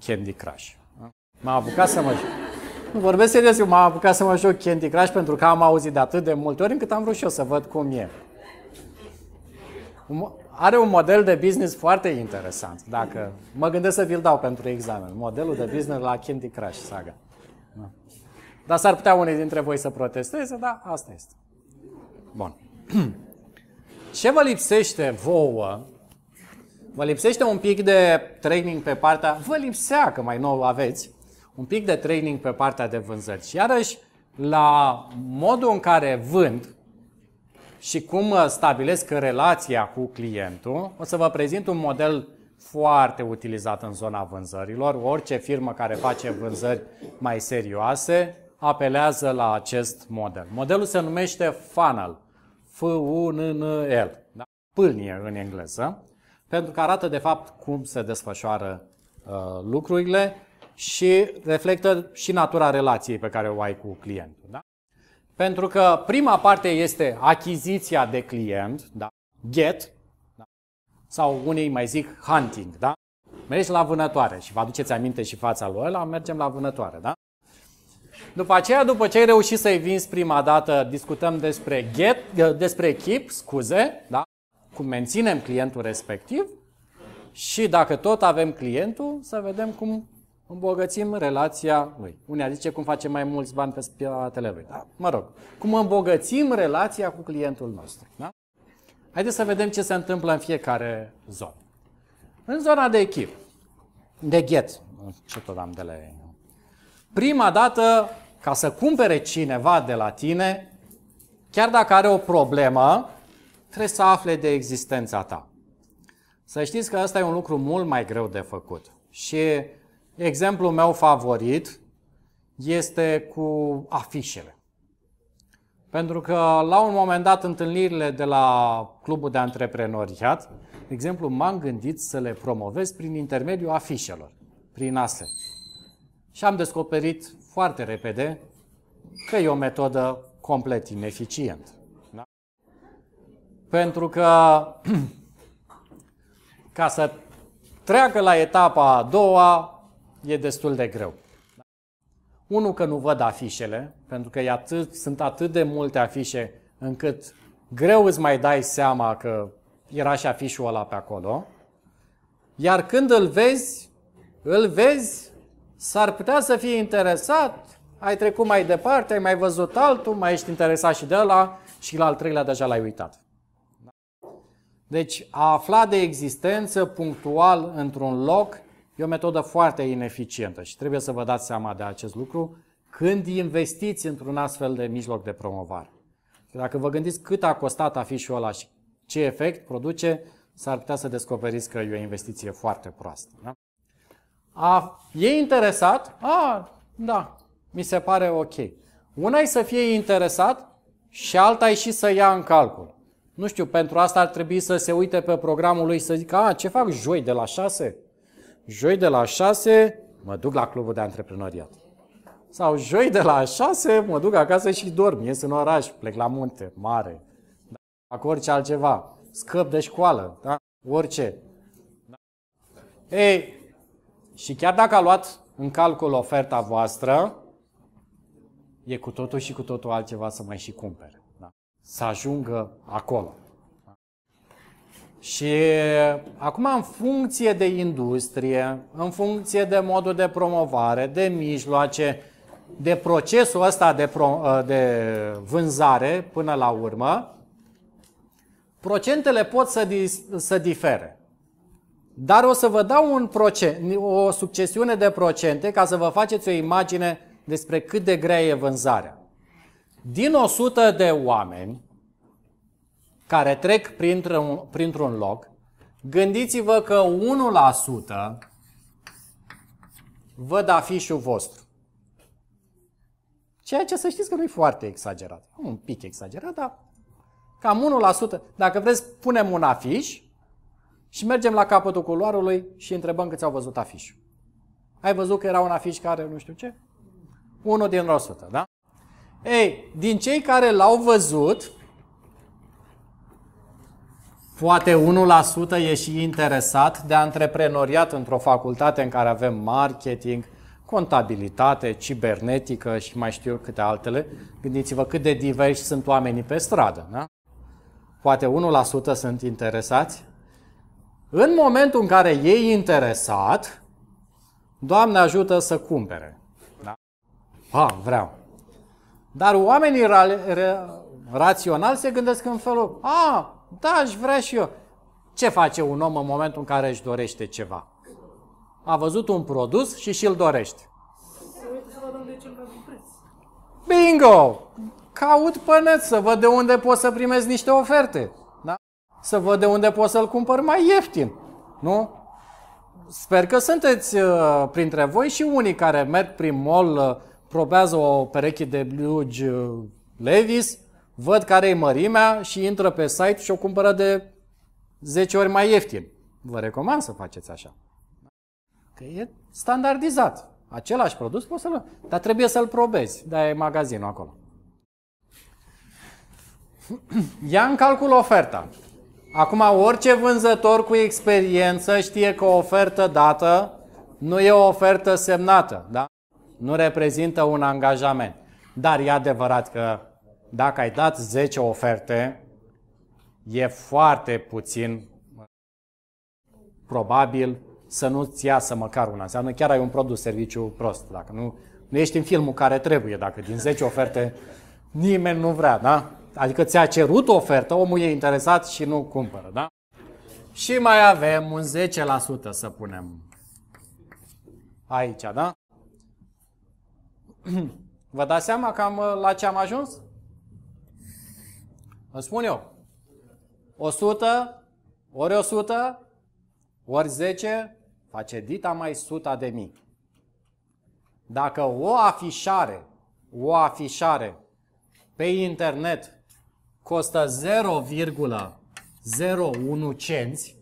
Candy Crush. Da? M-am apucat să mă joc. Vorbesc serios, eu m-am apucat să mă joc Candy Crush pentru că am auzit de atât de multe ori încât am vrut și eu să văd cum e. Are un model de business foarte interesant. Dacă mă gândesc să vi-l dau pentru examen. Modelul de business la Candy Crush Saga. Da. Dar s-ar putea unii dintre voi să protesteze, dar asta este. Bun. [clears throat] Ce vă lipsește vouă Vă lipsește un pic de training pe partea... Vă lipsea, că mai nou aveți, un pic de training pe partea de vânzări. Și iarăși, la modul în care vând și cum uh, stabilesc relația cu clientul, o să vă prezint un model foarte utilizat în zona vânzărilor. Orice firmă care face vânzări mai serioase apelează la acest model. Modelul se numește funnel, f u n n l da? pâlnie în engleză, pentru că arată de fapt cum se desfășoară uh, lucrurile și reflectă și natura relației pe care o ai cu clientul. Da? Pentru că prima parte este achiziția de client, da? get, da? sau unii mai zic hunting. Da? Mergi la vânătoare și vă aduceți aminte și fața lui ăla, mergem la vânătoare. Da? După aceea, după ce ai reușit să-i vinzi prima dată, discutăm despre, get, eh, despre keep, scuze, da? cum menținem clientul respectiv și dacă tot avem clientul, să vedem cum îmbogățim relația lui. Unea zice cum facem mai mulți bani pe spatele lui. Da? Mă rog, cum îmbogățim relația cu clientul nostru. Da? Haideți să vedem ce se întâmplă în fiecare zonă. În zona de echip, de get, ce tot am de la ei. Prima dată, ca să cumpere cineva de la tine, chiar dacă are o problemă, trebuie să afle de existența ta. Să știți că asta e un lucru mult mai greu de făcut. Și Exemplul meu favorit este cu afișele. Pentru că la un moment dat întâlnirile de la clubul de antreprenoriat, de exemplu, m-am gândit să le promovez prin intermediul afișelor, prin astea, Și am descoperit foarte repede că e o metodă complet ineficientă. Da? Pentru că [clears throat] ca să treacă la etapa a doua, e destul de greu. Unul că nu văd afișele, pentru că e atât, sunt atât de multe afișe încât greu îți mai dai seama că era și afișul ăla pe acolo. Iar când îl vezi, îl vezi, s-ar putea să fii interesat, ai trecut mai departe, ai mai văzut altul, mai ești interesat și de ăla și la al treilea deja l-ai uitat. Deci a afla de existență punctual într-un loc E o metodă foarte ineficientă și trebuie să vă dați seama de acest lucru când investiți într-un astfel de mijloc de promovare. Dacă vă gândiți cât a costat afișul ăla și ce efect produce, s-ar putea să descoperiți că e o investiție foarte proastă. Da? A, e interesat? A, da, mi se pare ok. Una e să fie interesat și alta e și să ia în calcul. Nu știu, pentru asta ar trebui să se uite pe programul lui și să zică, a, ce fac joi de la 6? joi de la 6 mă duc la clubul de antreprenoriat. Sau joi de la 6 mă duc acasă și dorm, ies în oraș, plec la munte, mare, da, fac orice altceva, scăp de școală, da? orice. Da. Ei, și chiar dacă a luat în calcul oferta voastră, e cu totul și cu totul altceva să mai și cumpere. Da? Să ajungă acolo. Și acum, în funcție de industrie, în funcție de modul de promovare, de mijloace, de procesul ăsta de, pro, ă, de vânzare până la urmă, procentele pot să, dis, să difere. Dar o să vă dau un procent, o succesiune de procente ca să vă faceți o imagine despre cât de grea e vânzarea. Din 100 de oameni care trec printr-un, printr-un loc, gândiți-vă că 1% văd afișul vostru. Ceea ce să știți că nu e foarte exagerat. Un pic exagerat, dar cam 1%. Dacă vreți, punem un afiș și mergem la capătul culoarului și întrebăm câți au văzut afișul. Ai văzut că era un afiș care nu știu ce? 1 din 100, da? Ei, din cei care l-au văzut, Poate 1% e și interesat de antreprenoriat într-o facultate în care avem marketing, contabilitate, cibernetică și mai știu câte altele. Gândiți-vă cât de diversi sunt oamenii pe stradă, da? Poate 1% sunt interesați. În momentul în care e interesat, Doamne ajută să cumpere. Da? Ha, vreau. Dar oamenii ra- ra- raționali se gândesc în felul, a, da, aș vrea și eu. Ce face un om în momentul în care își dorește ceva? A văzut un produs și și-l dorește. Bingo! Caut pe net să văd de unde pot să primez niște oferte. Da? Să văd de unde pot să-l cumpăr mai ieftin. Nu? Sper că sunteți uh, printre voi și unii care merg prin mall, uh, probează o pereche de blugi uh, Levis văd care e mărimea și intră pe site și o cumpără de 10 ori mai ieftin. Vă recomand să faceți așa. Că e standardizat. Același produs poți să-l... Dar trebuie să-l probezi. de e magazinul acolo. [clears throat] Ia în calcul oferta. Acum, orice vânzător cu experiență știe că o ofertă dată nu e o ofertă semnată, da? Nu reprezintă un angajament. Dar e adevărat că dacă ai dat 10 oferte, e foarte puțin probabil să nu-ți iasă măcar una. Înseamnă chiar ai un produs, serviciu prost. Dacă nu, nu ești în filmul care trebuie, dacă din 10 oferte nimeni nu vrea, da? Adică ți-a cerut ofertă, omul e interesat și nu cumpără, da? Și mai avem un 10% să punem aici, da? [clears throat] Vă dați seama cam la ce am ajuns? Îmi spun eu. 100 ori 100 ori 10 face dita mai 100 de mii. Dacă o afișare, o afișare pe internet costă 0,01 cenți,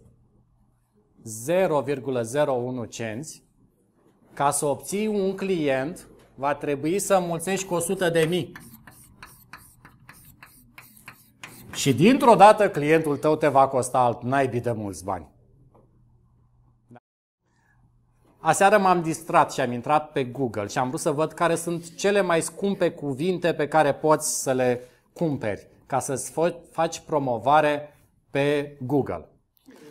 0,01 cenți, ca să obții un client, va trebui să mulțești cu 100 de mii. Și dintr-o dată clientul tău te va costa alt naibii de mulți bani. Aseară m-am distrat și am intrat pe Google și am vrut să văd care sunt cele mai scumpe cuvinte pe care poți să le cumperi ca să-ți faci promovare pe Google.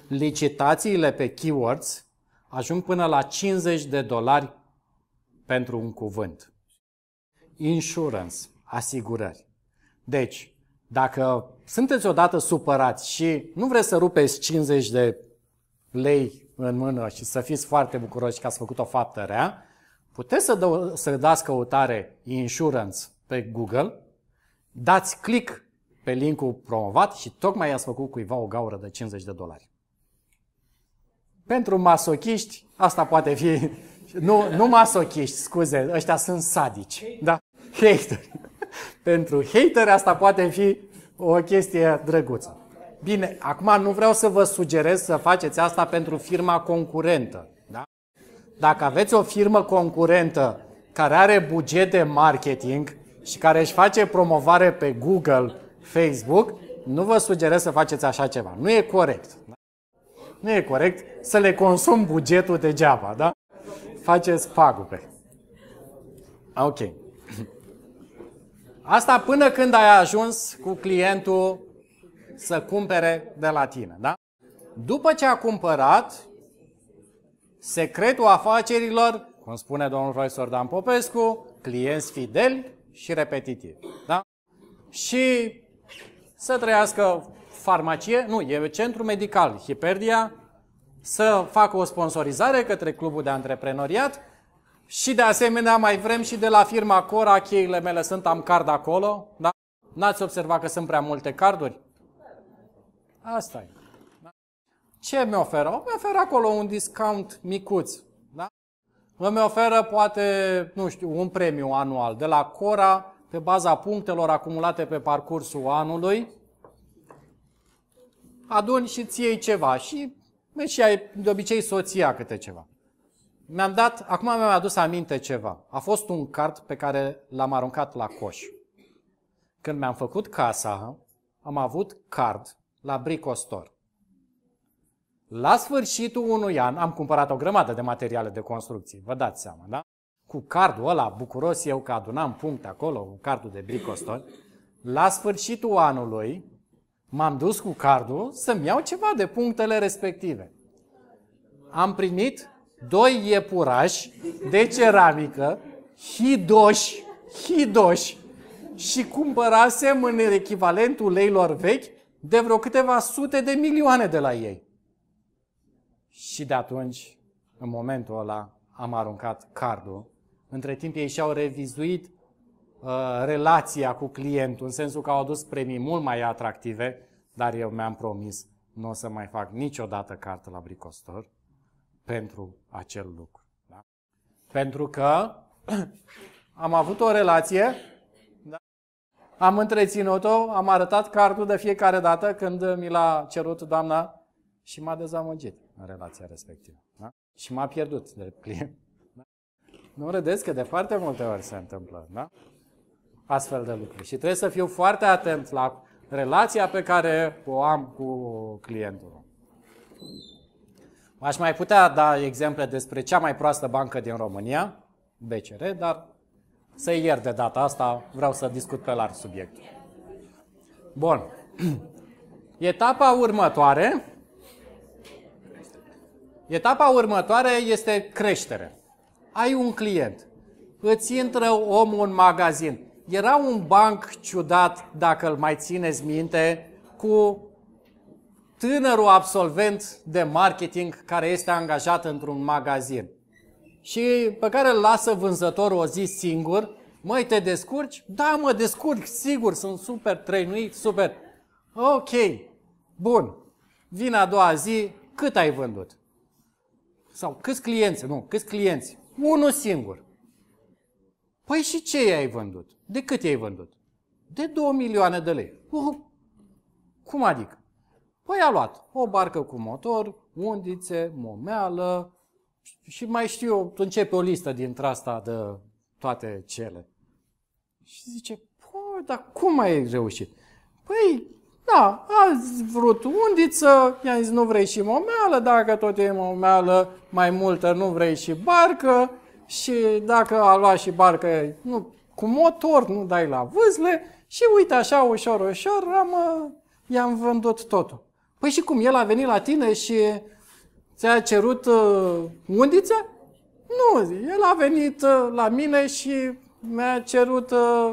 Licitațiile pe keywords ajung până la 50 de dolari pentru un cuvânt. Insurance, asigurări. Deci, dacă sunteți odată supărați și nu vreți să rupeți 50 de lei în mână și să fiți foarte bucuroși că ați făcut o faptă rea, puteți să, dă, să dați căutare insurance pe Google, dați click pe linkul promovat și tocmai i-ați făcut cuiva o gaură de 50 de dolari. Pentru masochiști, asta poate fi... [laughs] Nu, nu masochiști, scuze, ăștia sunt sadici. Da? Hater. Pentru hater asta poate fi o chestie drăguță. Bine, acum nu vreau să vă sugerez să faceți asta pentru firma concurentă. Da? Dacă aveți o firmă concurentă care are buget de marketing și care își face promovare pe Google, Facebook, nu vă sugerez să faceți așa ceva. Nu e corect. Da? Nu e corect să le consum bugetul degeaba, da? Faceți pagube. Ok. Asta până când ai ajuns cu clientul să cumpere de la tine. Da? După ce a cumpărat, secretul afacerilor, cum spune domnul profesor Dan Popescu, clienți fideli și repetitivi. Da? Și să trăiască farmacie, nu, e centru medical, Hiperdia, să facă o sponsorizare către clubul de antreprenoriat și de asemenea mai vrem și de la firma Cora, cheile mele sunt, am card acolo. Da? N-ați observat că sunt prea multe carduri? Asta e. Da? Ce mi oferă? Mi oferă acolo un discount micuț. Da? Îmi oferă poate, nu știu, un premiu anual de la Cora pe baza punctelor acumulate pe parcursul anului. Adun și ție ceva și și ai de obicei soția câte ceva mi-am dat, acum mi-am adus aminte ceva. A fost un cart pe care l-am aruncat la coș. Când mi-am făcut casa, am avut card la Bricostor. La sfârșitul unui an am cumpărat o grămadă de materiale de construcție, vă dați seama, da? Cu cardul ăla, bucuros eu că adunam puncte acolo, cu cardul de Bricostor, la sfârșitul anului m-am dus cu cardul să-mi iau ceva de punctele respective. Am primit doi iepurași de ceramică, hidoși, hidoși, și cumpărasem în echivalentul leilor vechi de vreo câteva sute de milioane de la ei. Și de atunci, în momentul ăla, am aruncat cardul. Între timp ei și-au revizuit uh, relația cu clientul, în sensul că au adus premii mult mai atractive, dar eu mi-am promis, nu o să mai fac niciodată cartă la bricostor pentru acel lucru. Da? Pentru că [clears throat] am avut o relație, da? am întreținut-o, am arătat cardul de fiecare dată când mi l-a cerut doamna și m-a dezamăgit în relația respectivă. Da? Și m-a pierdut de client. [laughs] Da? Nu râdeți că de foarte multe ori se întâmplă da? astfel de lucruri. Și trebuie să fiu foarte atent la relația pe care o am cu clientul. Aș mai putea da exemple despre cea mai proastă bancă din România, BCR, dar să iert de data asta, vreau să discut pe larg subiectul. Bun. [clears throat] Etapa următoare Etapa următoare este creștere. Ai un client, îți intră omul în magazin. Era un banc ciudat, dacă îl mai țineți minte, cu tânărul absolvent de marketing care este angajat într-un magazin și pe care îl lasă vânzătorul o zi singur, măi, te descurci? Da, mă descurc, sigur, sunt super trăinuit, super. Ok, bun. Vine a doua zi, cât ai vândut? Sau câți clienți? Nu, câți clienți? Unul singur. Păi și ce ai vândut? De cât ai vândut? De 2 milioane de lei. Uh, cum adică? Păi a luat o barcă cu motor, undițe, momeală și mai știu începe o listă dintre asta de toate cele. Și zice, păi, dar cum ai reușit? Păi, da, a vrut undiță, i a zis nu vrei și momeală, dacă tot e momeală mai multă, nu vrei și barcă și dacă a luat și barcă nu, cu motor, nu dai la vâzle și uite așa ușor, ușor am, i-am vândut totul. Păi și cum, el a venit la tine și ți-a cerut uh, undiță? Nu, el a venit uh, la mine și mi-a cerut uh,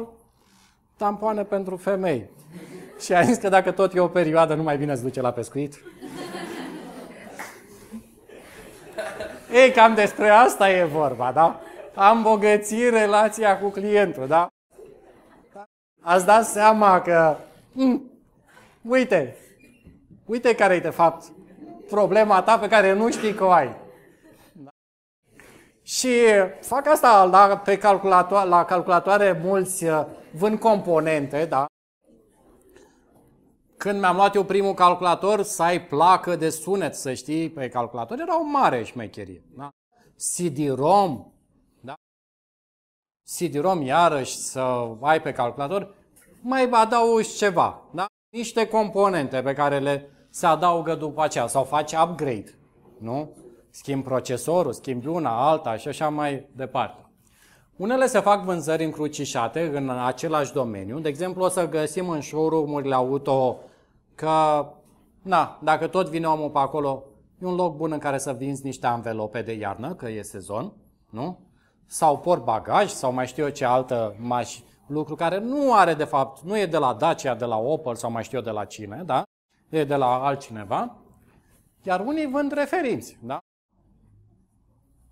tampoane pentru femei. [laughs] Și a zis că dacă tot e o perioadă, nu mai bine îți duce la pescuit. [laughs] Ei, cam despre asta e vorba, da? Am bogățit relația cu clientul, da? Ați dat seama că... Mm, uite, Uite care e de fapt problema ta pe care nu știi că o ai. Da. Și fac asta la, pe calculatoare, la calculatoare mulți uh, vând componente, da? Când mi-am luat eu primul calculator, să ai placă de sunet, să știi, pe calculator, era o mare șmecherie. Da? CD-ROM, da? CD-ROM, iarăși, să ai pe calculator, mai adaugi ceva, da? Niște componente pe care le se adaugă după aceea sau faci upgrade, nu? Schimbi procesorul, schimbi una, alta și așa mai departe. Unele se fac vânzări încrucișate în același domeniu. De exemplu, o să găsim în showroom-urile auto că, na, dacă tot vine omul pe acolo, e un loc bun în care să vinzi niște anvelope de iarnă, că e sezon, nu? Sau por bagaj, sau mai știu eu ce altă mașină, lucru care nu are de fapt, nu e de la Dacia, de la Opel sau mai știu eu de la cine, da? e de la altcineva, iar unii vând referinți, da?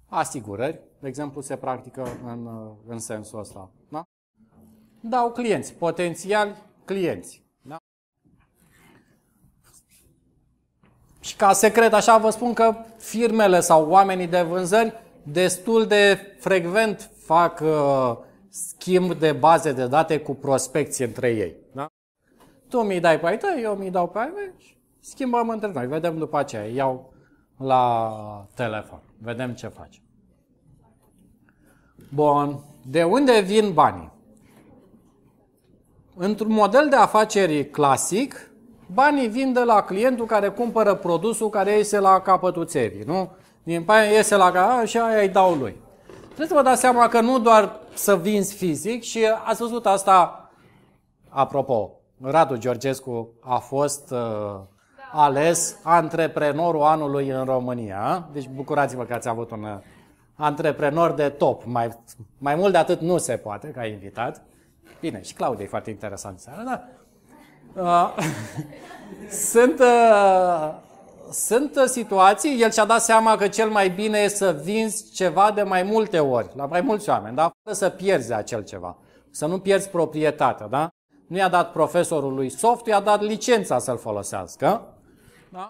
Asigurări, de exemplu, se practică în, în sensul ăsta, da? Dau clienți, potențiali clienți, da? Și ca secret, așa vă spun că firmele sau oamenii de vânzări destul de frecvent fac uh, schimb de baze de date cu prospecții între ei. Da? tu mi-i dai pe ai tăi, eu mi-i dau pe ai mei și schimbăm între noi. Vedem după aceea, iau la telefon, vedem ce facem. Bun, de unde vin banii? Într-un model de afaceri clasic, banii vin de la clientul care cumpără produsul care iese la capătul țevii, nu? Din paia iese la capătul și aia îi dau lui. Trebuie să vă dați seama că nu doar să vinzi fizic și ați văzut asta, apropo, Radu Georgescu a fost uh, ales antreprenorul anului în România. Deci bucurați-vă că ați avut un uh, antreprenor de top. Mai, mai mult de atât nu se poate ca invitat. Bine, și Claudia e foarte interesant seara, da? Uh, [laughs] sunt, uh, sunt situații, el și-a dat seama că cel mai bine e să vinzi ceva de mai multe ori, la mai mulți oameni, da? Fără să pierzi acel ceva. Să nu pierzi proprietatea, da? Nu i-a dat profesorului soft, i-a dat licența să-l folosească. Da?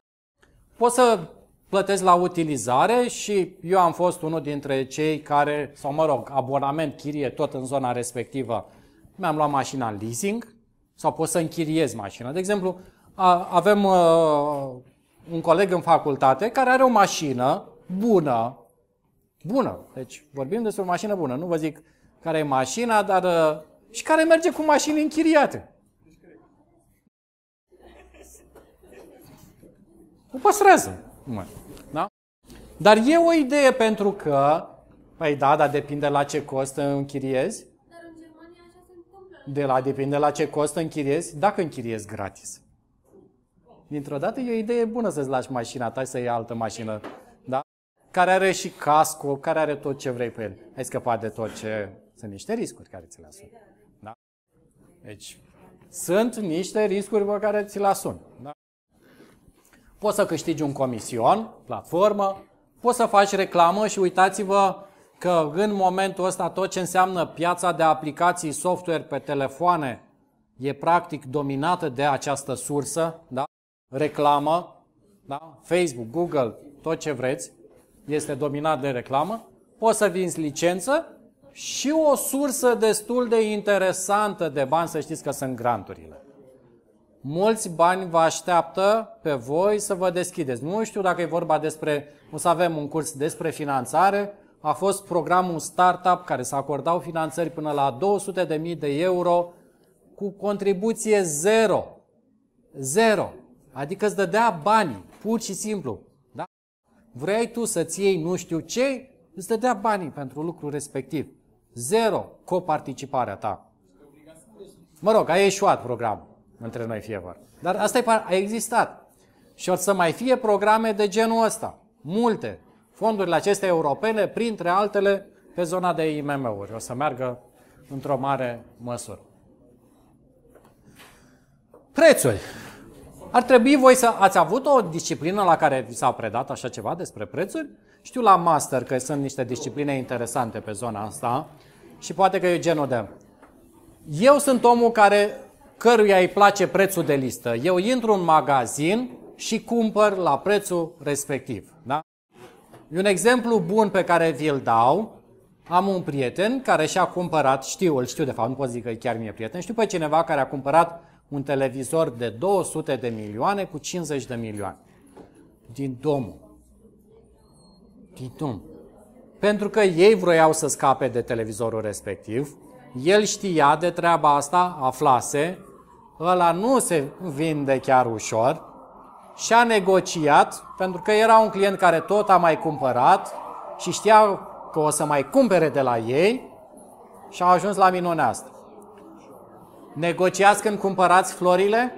Poți să plătesc la utilizare și eu am fost unul dintre cei care, sau mă rog, abonament, chirie tot în zona respectivă, mi-am luat mașina în leasing sau pot să închiriez mașina. De exemplu, avem uh, un coleg în facultate care are o mașină bună, bună, deci vorbim despre o mașină bună, nu vă zic care e mașina, dar uh, și care merge cu mașini închiriate. O păstrează. Da? Dar e o idee pentru că, păi da, dar depinde la ce cost închiriezi. De la depinde la ce cost închiriezi, dacă închiriezi gratis. Dintr-o dată e o idee bună să-ți lași mașina ta și să iei altă mașină, da? Care are și casco, care are tot ce vrei pe el. Ai scăpat de tot ce... Sunt niște riscuri care ți le asumi. Deci sunt niște riscuri pe care ți le asumi. Da? Poți să câștigi un comision, platformă, poți să faci reclamă și uitați-vă că în momentul ăsta tot ce înseamnă piața de aplicații software pe telefoane e practic dominată de această sursă, da? reclamă, da? Facebook, Google, tot ce vreți, este dominat de reclamă. Poți să vinzi licență și o sursă destul de interesantă de bani, să știți că sunt granturile. Mulți bani vă așteaptă pe voi să vă deschideți. Nu știu dacă e vorba despre, o să avem un curs despre finanțare, a fost programul Startup care să acordau finanțări până la 200.000 de euro cu contribuție zero. Zero. Adică îți dădea banii, pur și simplu. Da? Vrei tu să-ți iei nu știu ce, îți dădea banii pentru lucrul respectiv. Zero coparticiparea ta. Mă rog, a ieșuat programul între noi fiecare. Dar asta e, a existat. Și or să mai fie programe de genul ăsta. Multe. Fondurile acestea europene, printre altele, pe zona de IMM-uri. O să meargă într-o mare măsură. Prețuri. Ar trebui voi să ați avut o disciplină la care vi s-a predat așa ceva despre prețuri? Știu la master că sunt niște discipline interesante pe zona asta, și poate că e genul de... Eu sunt omul care, căruia îi place prețul de listă. Eu intru în magazin și cumpăr la prețul respectiv. Da? Un exemplu bun pe care vi-l dau, am un prieten care și-a cumpărat, știu, îl știu de fapt, nu pot zic că e chiar mie prieten, știu pe cineva care a cumpărat un televizor de 200 de milioane cu 50 de milioane. Din domnul. Din domnul pentru că ei vroiau să scape de televizorul respectiv, el știa de treaba asta, aflase, ăla nu se vinde chiar ușor și a negociat, pentru că era un client care tot a mai cumpărat și știa că o să mai cumpere de la ei și a ajuns la minunea asta. Negociați când cumpărați florile?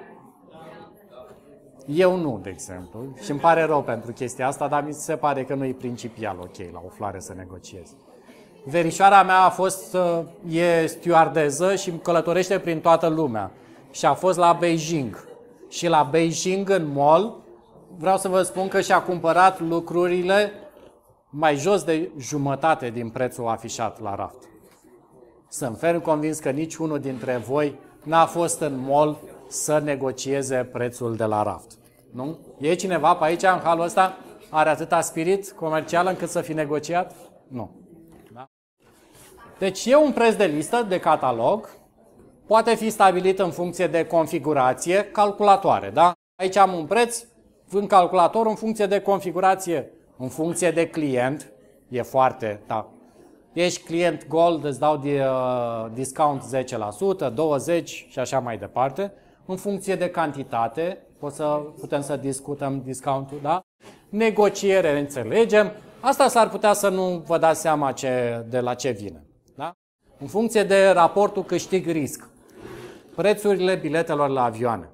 Eu nu, de exemplu, și îmi pare rău pentru chestia asta, dar mi se pare că nu e principial ok la o floare să negociez. Verișoara mea a fost, uh, e stewardeză și călătorește prin toată lumea. Și a fost la Beijing. Și la Beijing, în mall, vreau să vă spun că și-a cumpărat lucrurile mai jos de jumătate din prețul afișat la raft. Sunt ferm convins că niciunul dintre voi n-a fost în mall să negocieze prețul de la raft. Nu? E cineva pe aici, în halul ăsta, are atâta spirit comercial încât să fi negociat? Nu. Da? Deci e un preț de listă, de catalog, poate fi stabilit în funcție de configurație, calculatoare. Da? Aici am un preț în calculator în funcție de configurație, în funcție de client, e foarte, da. Ești client gold, îți dau uh, discount 10%, 20% și așa mai departe în funcție de cantitate, o să putem să discutăm discountul, da? Negociere, înțelegem. Asta s-ar putea să nu vă dați seama ce, de la ce vine. Da? În funcție de raportul câștig-risc, prețurile biletelor la avioane.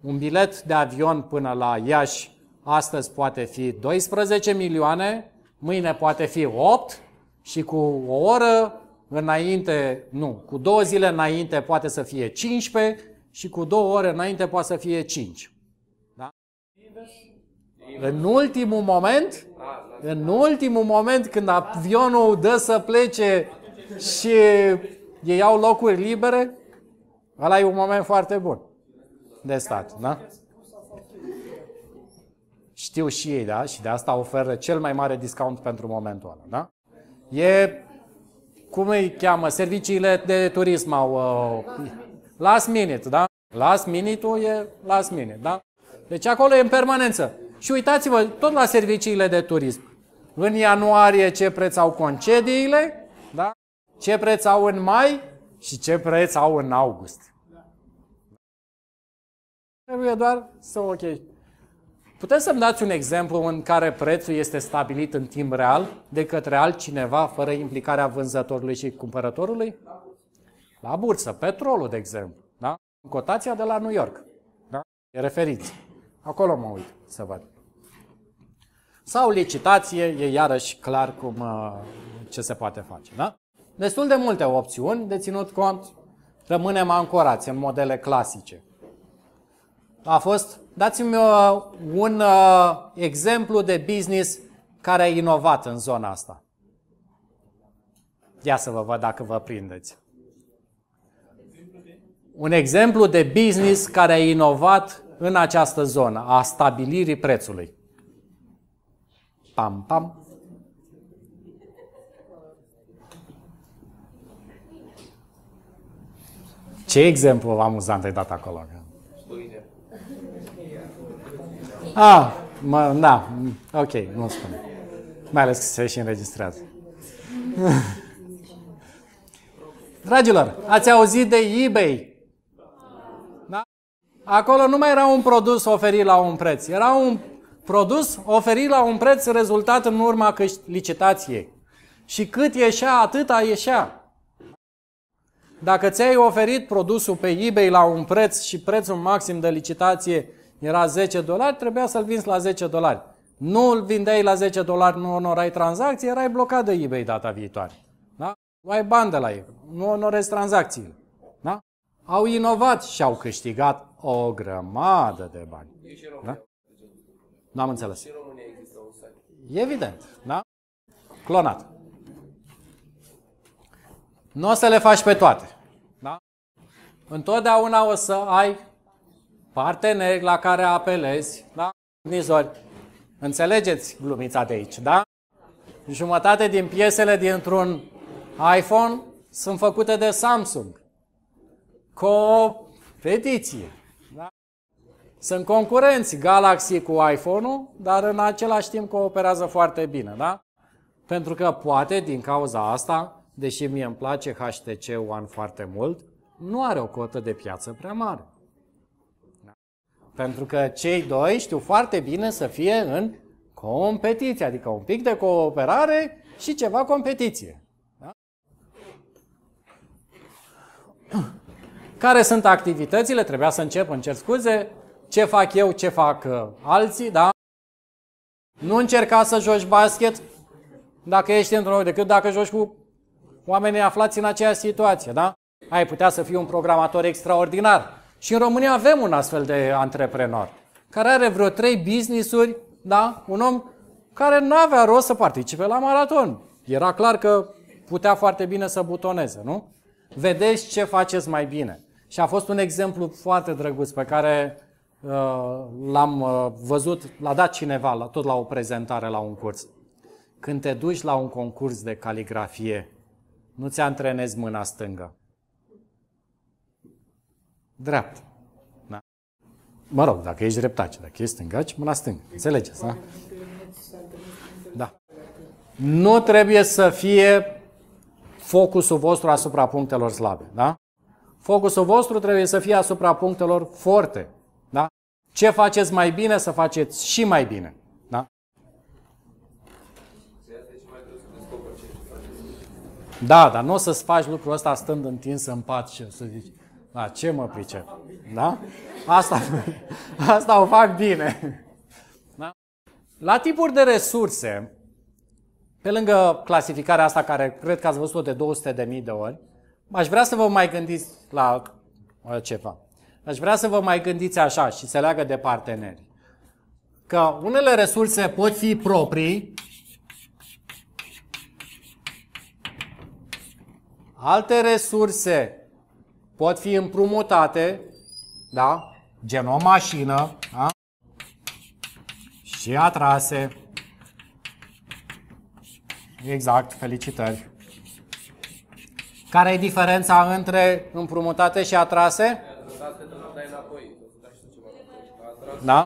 Un bilet de avion până la Iași astăzi poate fi 12 milioane, mâine poate fi 8 și cu o oră înainte, nu, cu două zile înainte poate să fie 15 și cu două ore înainte poate să fie cinci. Da? În ultimul moment, în ultimul moment când avionul dă să plece și ei iau locuri libere, ăla e un moment foarte bun de stat, da? Știu și ei, da? Și de asta oferă cel mai mare discount pentru momentul ăla, da? E, cum îi cheamă, serviciile de turism au... Uh, Last minute, da? Last minute e last minute, da? Deci acolo e în permanență. Și uitați-vă, tot la serviciile de turism. În ianuarie ce preț au concediile, da? ce preț au în mai și ce preț au în august. Trebuie doar să o ok. Puteți să-mi dați un exemplu în care prețul este stabilit în timp real de către altcineva fără implicarea vânzătorului și cumpărătorului? Da la bursă, petrolul, de exemplu, da? cotația de la New York, da? e referință. Acolo mă uit să văd. Sau licitație, e iarăși clar cum, uh, ce se poate face. Da? Destul de multe opțiuni de ținut cont, rămânem ancorați în modele clasice. A fost, dați-mi uh, un uh, exemplu de business care a inovat în zona asta. Ia să vă văd dacă vă prindeți un exemplu de business care a inovat în această zonă a stabilirii prețului. Pam, pam. Ce exemplu amuzant ai dat acolo? Ah, mă, da, ok, nu spun. Mai ales că se și înregistrează. [laughs] Dragilor, ați auzit de eBay? Acolo nu mai era un produs oferit la un preț, era un produs oferit la un preț rezultat în urma licitației. Și cât ieșea, atâta ieșea. Dacă ți-ai oferit produsul pe eBay la un preț și prețul maxim de licitație era 10 dolari, trebuia să-l vinzi la 10 dolari. Nu îl vindeai la 10 dolari, nu onorai tranzacție, erai blocat de eBay data viitoare. Da? Luai bani de la ei, nu onorezi tranzacțiile. Da? Au inovat și au câștigat o grămadă de bani. Da? Nu am înțeles. România există Evident, da? Clonat. Nu o să le faci pe toate. Da? Întotdeauna o să ai parteneri la care apelezi, da? Nizori. Înțelegeți glumița de aici, da? Jumătate din piesele dintr-un iPhone sunt făcute de Samsung. Competiție. Sunt concurenți Galaxy cu iPhone-ul, dar în același timp cooperează foarte bine, da? Pentru că poate din cauza asta, deși mie îmi place HTC One foarte mult, nu are o cotă de piață prea mare. Da? Pentru că cei doi știu foarte bine să fie în competiție, adică un pic de cooperare și ceva competiție. Da? Care sunt activitățile? Trebuia să încep, îmi cer scuze ce fac eu, ce fac uh, alții, da? Nu încerca să joci basket dacă ești într-un loc, decât dacă joci cu oamenii aflați în aceeași situație, da? Ai putea să fii un programator extraordinar. Și în România avem un astfel de antreprenor care are vreo trei businessuri, da? Un om care nu avea rost să participe la maraton. Era clar că putea foarte bine să butoneze, nu? Vedeți ce faceți mai bine. Și a fost un exemplu foarte drăguț pe care Uh, l-am uh, văzut, l-a dat cineva tot la o prezentare la un curs. Când te duci la un concurs de caligrafie, nu ți antrenezi mâna stângă. Drept. Da. Mă rog, dacă ești dreptaci, dacă ești stângaci, mâna stângă. Înțelegeți, da? Da. Nu trebuie să fie focusul vostru asupra punctelor slabe, da? Focusul vostru trebuie să fie asupra punctelor forte, ce faceți mai bine, să faceți și mai bine. Da? Da, dar nu o să-ți faci lucrul ăsta stând întins în pat și să zici, la ce mă pricep? Da? Asta, [laughs] asta o fac bine. Da? La tipuri de resurse, pe lângă clasificarea asta care cred că ați văzut-o de 200.000 de ori, aș vrea să vă mai gândiți la uh, ceva. Aș vrea să vă mai gândiți așa și se leagă de parteneri. Că unele resurse pot fi proprii, alte resurse pot fi împrumutate, da? gen o mașină, da? și atrase. Exact, felicitări. Care e diferența între împrumutate și atrase? Da?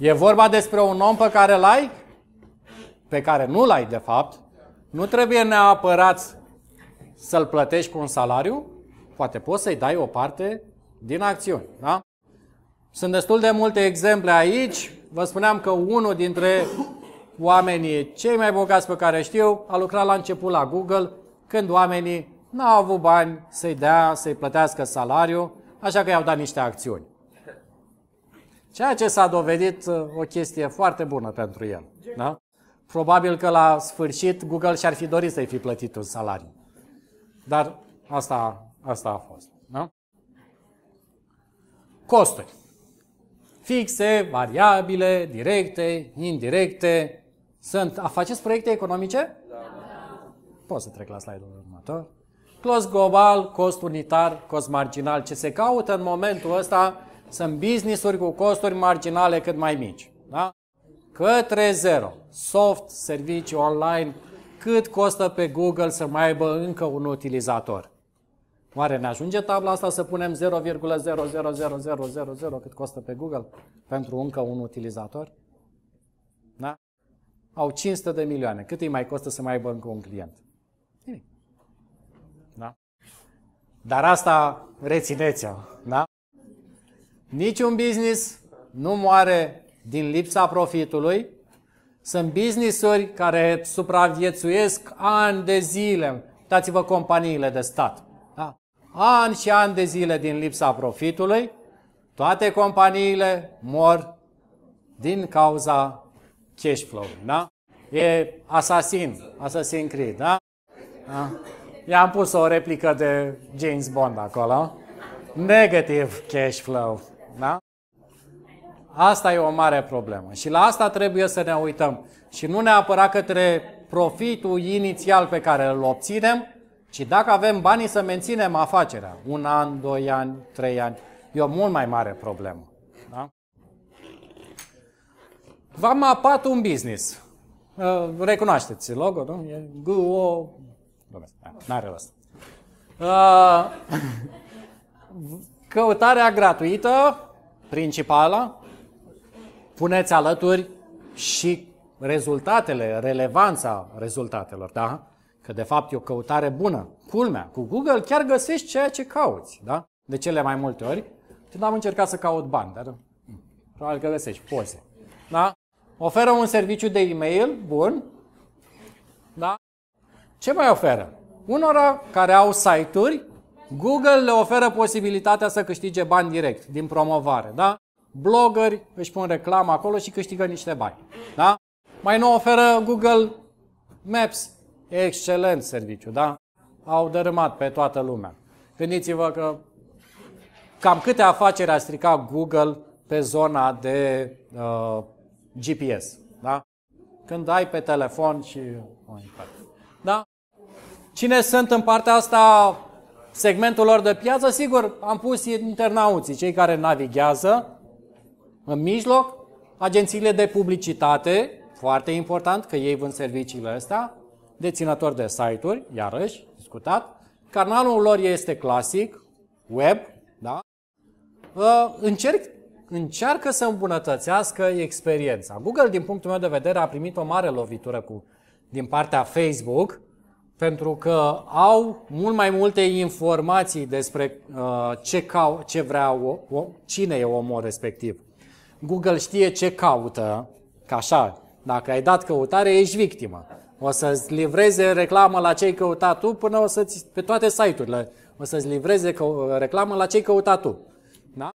E vorba despre un om pe care l-ai, pe care nu l-ai de fapt, nu trebuie neapărat să-l plătești cu un salariu, poate poți să-i dai o parte din acțiuni. Da? Sunt destul de multe exemple aici. Vă spuneam că unul dintre oamenii cei mai bogați pe care știu a lucrat la început la Google când oamenii n-au avut bani să-i dea, să-i plătească salariu așa că i-au dat niște acțiuni. Ceea ce s-a dovedit uh, o chestie foarte bună pentru el. Da? Probabil că la sfârșit Google și-ar fi dorit să-i fi plătit un salariu. Dar asta, asta a fost. Da? Costuri. Fixe, variabile, directe, indirecte. Sunt. A, faceți proiecte economice? Da. Pot să trec la slide-ul următor cost global, cost unitar, cost marginal. Ce se caută în momentul ăsta sunt business-uri cu costuri marginale cât mai mici. Da? Către zero. Soft, servicii online, cât costă pe Google să mai aibă încă un utilizator. Oare ne ajunge tabla asta să punem 0,000000 cât costă pe Google pentru încă un utilizator? Da? Au 500 de milioane. Cât îi mai costă să mai aibă încă un client? Dar asta rețineți-o, da? Niciun business nu moare din lipsa profitului. Sunt businessuri care supraviețuiesc ani de zile. Uitați-vă companiile de stat. Da? Ani și ani de zile din lipsa profitului, toate companiile mor din cauza cash flow. Da? E asasin, asasin Creed. Da? da? I-am pus o replică de James Bond acolo. Negativ cash flow. Da? Asta e o mare problemă și la asta trebuie să ne uităm. Și nu neapărat către profitul inițial pe care îl obținem, ci dacă avem banii să menținem afacerea. Un an, doi ani, trei ani. E o mult mai mare problemă. Da? V-am mapat un business. Uh, recunoașteți logo, nu? E GO domeniu. Da, n-are rost. Uh, căutarea gratuită, principală, puneți alături și rezultatele, relevanța rezultatelor, da? Că de fapt e o căutare bună. Culmea, cu Google chiar găsești ceea ce cauți, da? De cele mai multe ori, când am încercat să caut bani, dar probabil că găsești poze, da? Oferă un serviciu de e-mail bun, ce mai oferă? Unora care au site-uri, Google le oferă posibilitatea să câștige bani direct din promovare, da? Blogări își pun reclamă acolo și câștigă niște bani, da? Mai nou oferă Google Maps, excelent serviciu, da? Au dărâmat pe toată lumea. Gândiți-vă că cam câte afaceri a stricat Google pe zona de uh, GPS, da? Când ai pe telefon și Oh, Cine sunt în partea asta segmentul lor de piață? Sigur, am pus internauții, cei care navighează în mijloc, agențiile de publicitate, foarte important că ei vând serviciile astea, deținători de site-uri, iarăși, discutat. Canalul lor este clasic, web, da? Încerc, încearcă să îmbunătățească experiența. Google, din punctul meu de vedere, a primit o mare lovitură cu, din partea Facebook, pentru că au mult mai multe informații despre uh, ce, cau- ce vrea, o, o, cine e omul respectiv. Google știe ce caută, ca așa, dacă ai dat căutare, ești victimă. O să-ți livreze reclamă la ce ai căutat tu până o să-ți, pe toate site-urile, o să-ți livreze că, reclamă la ce ai căutat tu. Da?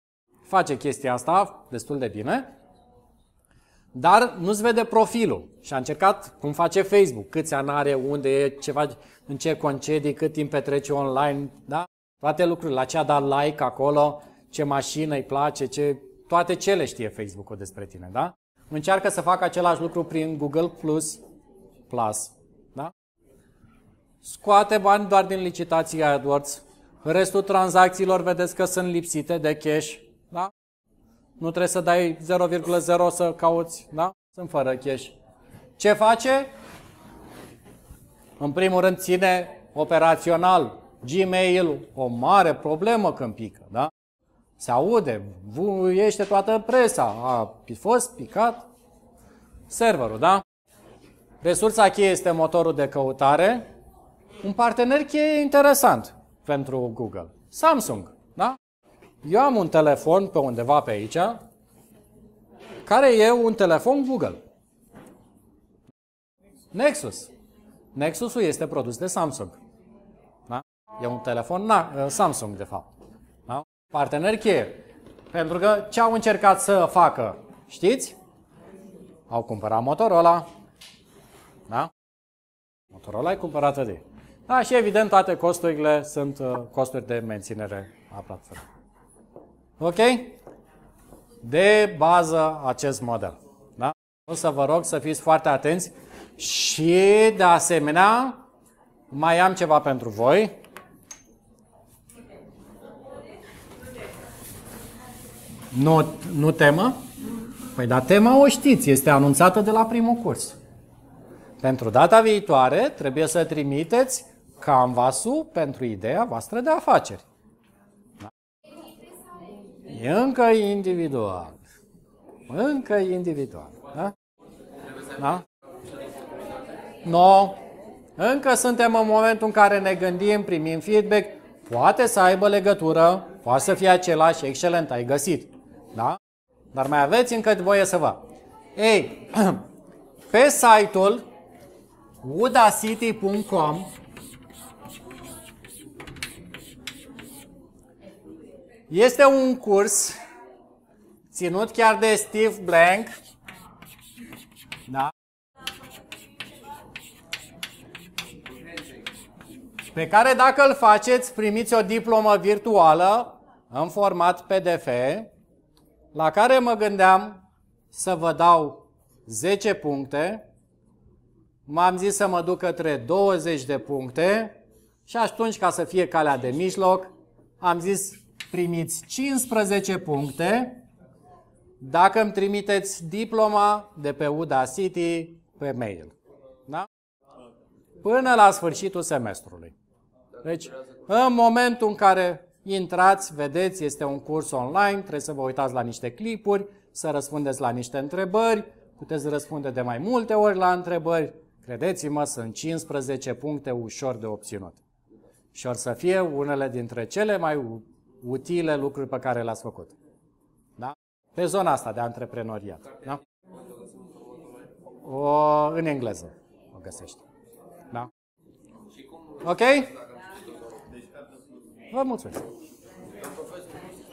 Face chestia asta destul de bine dar nu-ți vede profilul. Și a încercat cum face Facebook, câți ani are, unde e, ce faci, în ce concedii, cât timp petrece online, da? Toate lucrurile, la ce a dat like acolo, ce mașină îi place, ce... toate cele știe Facebook-ul despre tine, da? Încearcă să facă același lucru prin Google Plus, Plus, da? Scoate bani doar din licitații AdWords, restul tranzacțiilor vedeți că sunt lipsite de cash, da? Nu trebuie să dai 0,0 să cauți, da? Sunt fără cash. Ce face? În primul rând ține operațional. Gmail, o mare problemă când pică, da? Se aude, ește toată presa, a fost picat serverul, da? Resursa cheie este motorul de căutare. Un partener cheie interesant pentru Google. Samsung, da? Eu am un telefon pe undeva pe aici, care e un telefon Google. Nexus. Nexusul este produs de Samsung. Da? E un telefon na, uh, Samsung, de fapt. Da? Partener cheie. Pentru că ce au încercat să facă, știți? Au cumpărat Motorola. Da? Motorola e cumpărată de. Da, și evident toate costurile sunt uh, costuri de menținere a platformei. Ok? De bază acest model. Da? O să vă rog să fiți foarte atenți și, de asemenea, mai am ceva pentru voi. Nu, nu temă? Păi da, tema o știți, este anunțată de la primul curs. Pentru data viitoare trebuie să trimiteți canvasul pentru ideea voastră de afaceri. E încă individual. Încă individual. Da? Da? No. Încă suntem în momentul în care ne gândim, primim feedback, poate să aibă legătură, poate să fie același, excelent, ai găsit. Da? Dar mai aveți încă voie să vă. Ei, [clears throat] pe site-ul udacity.com Este un curs ținut chiar de Steve Blank. Da? Pe care dacă îl faceți, primiți o diplomă virtuală în format PDF, la care mă gândeam să vă dau 10 puncte. M-am zis să mă duc către 20 de puncte și atunci, ca să fie calea de mijloc, am zis primiți 15 puncte dacă îmi trimiteți diploma de pe Udacity pe mail. Da? Până la sfârșitul semestrului. Deci, în momentul în care intrați, vedeți, este un curs online, trebuie să vă uitați la niște clipuri, să răspundeți la niște întrebări, puteți răspunde de mai multe ori la întrebări. Credeți-mă, sunt 15 puncte ușor de obținut. Și or să fie unele dintre cele mai utile lucruri pe care le-ați făcut. Da? Pe zona asta de antreprenoriat. Da? O, în engleză o găsești. Da? Ok? Vă mulțumesc!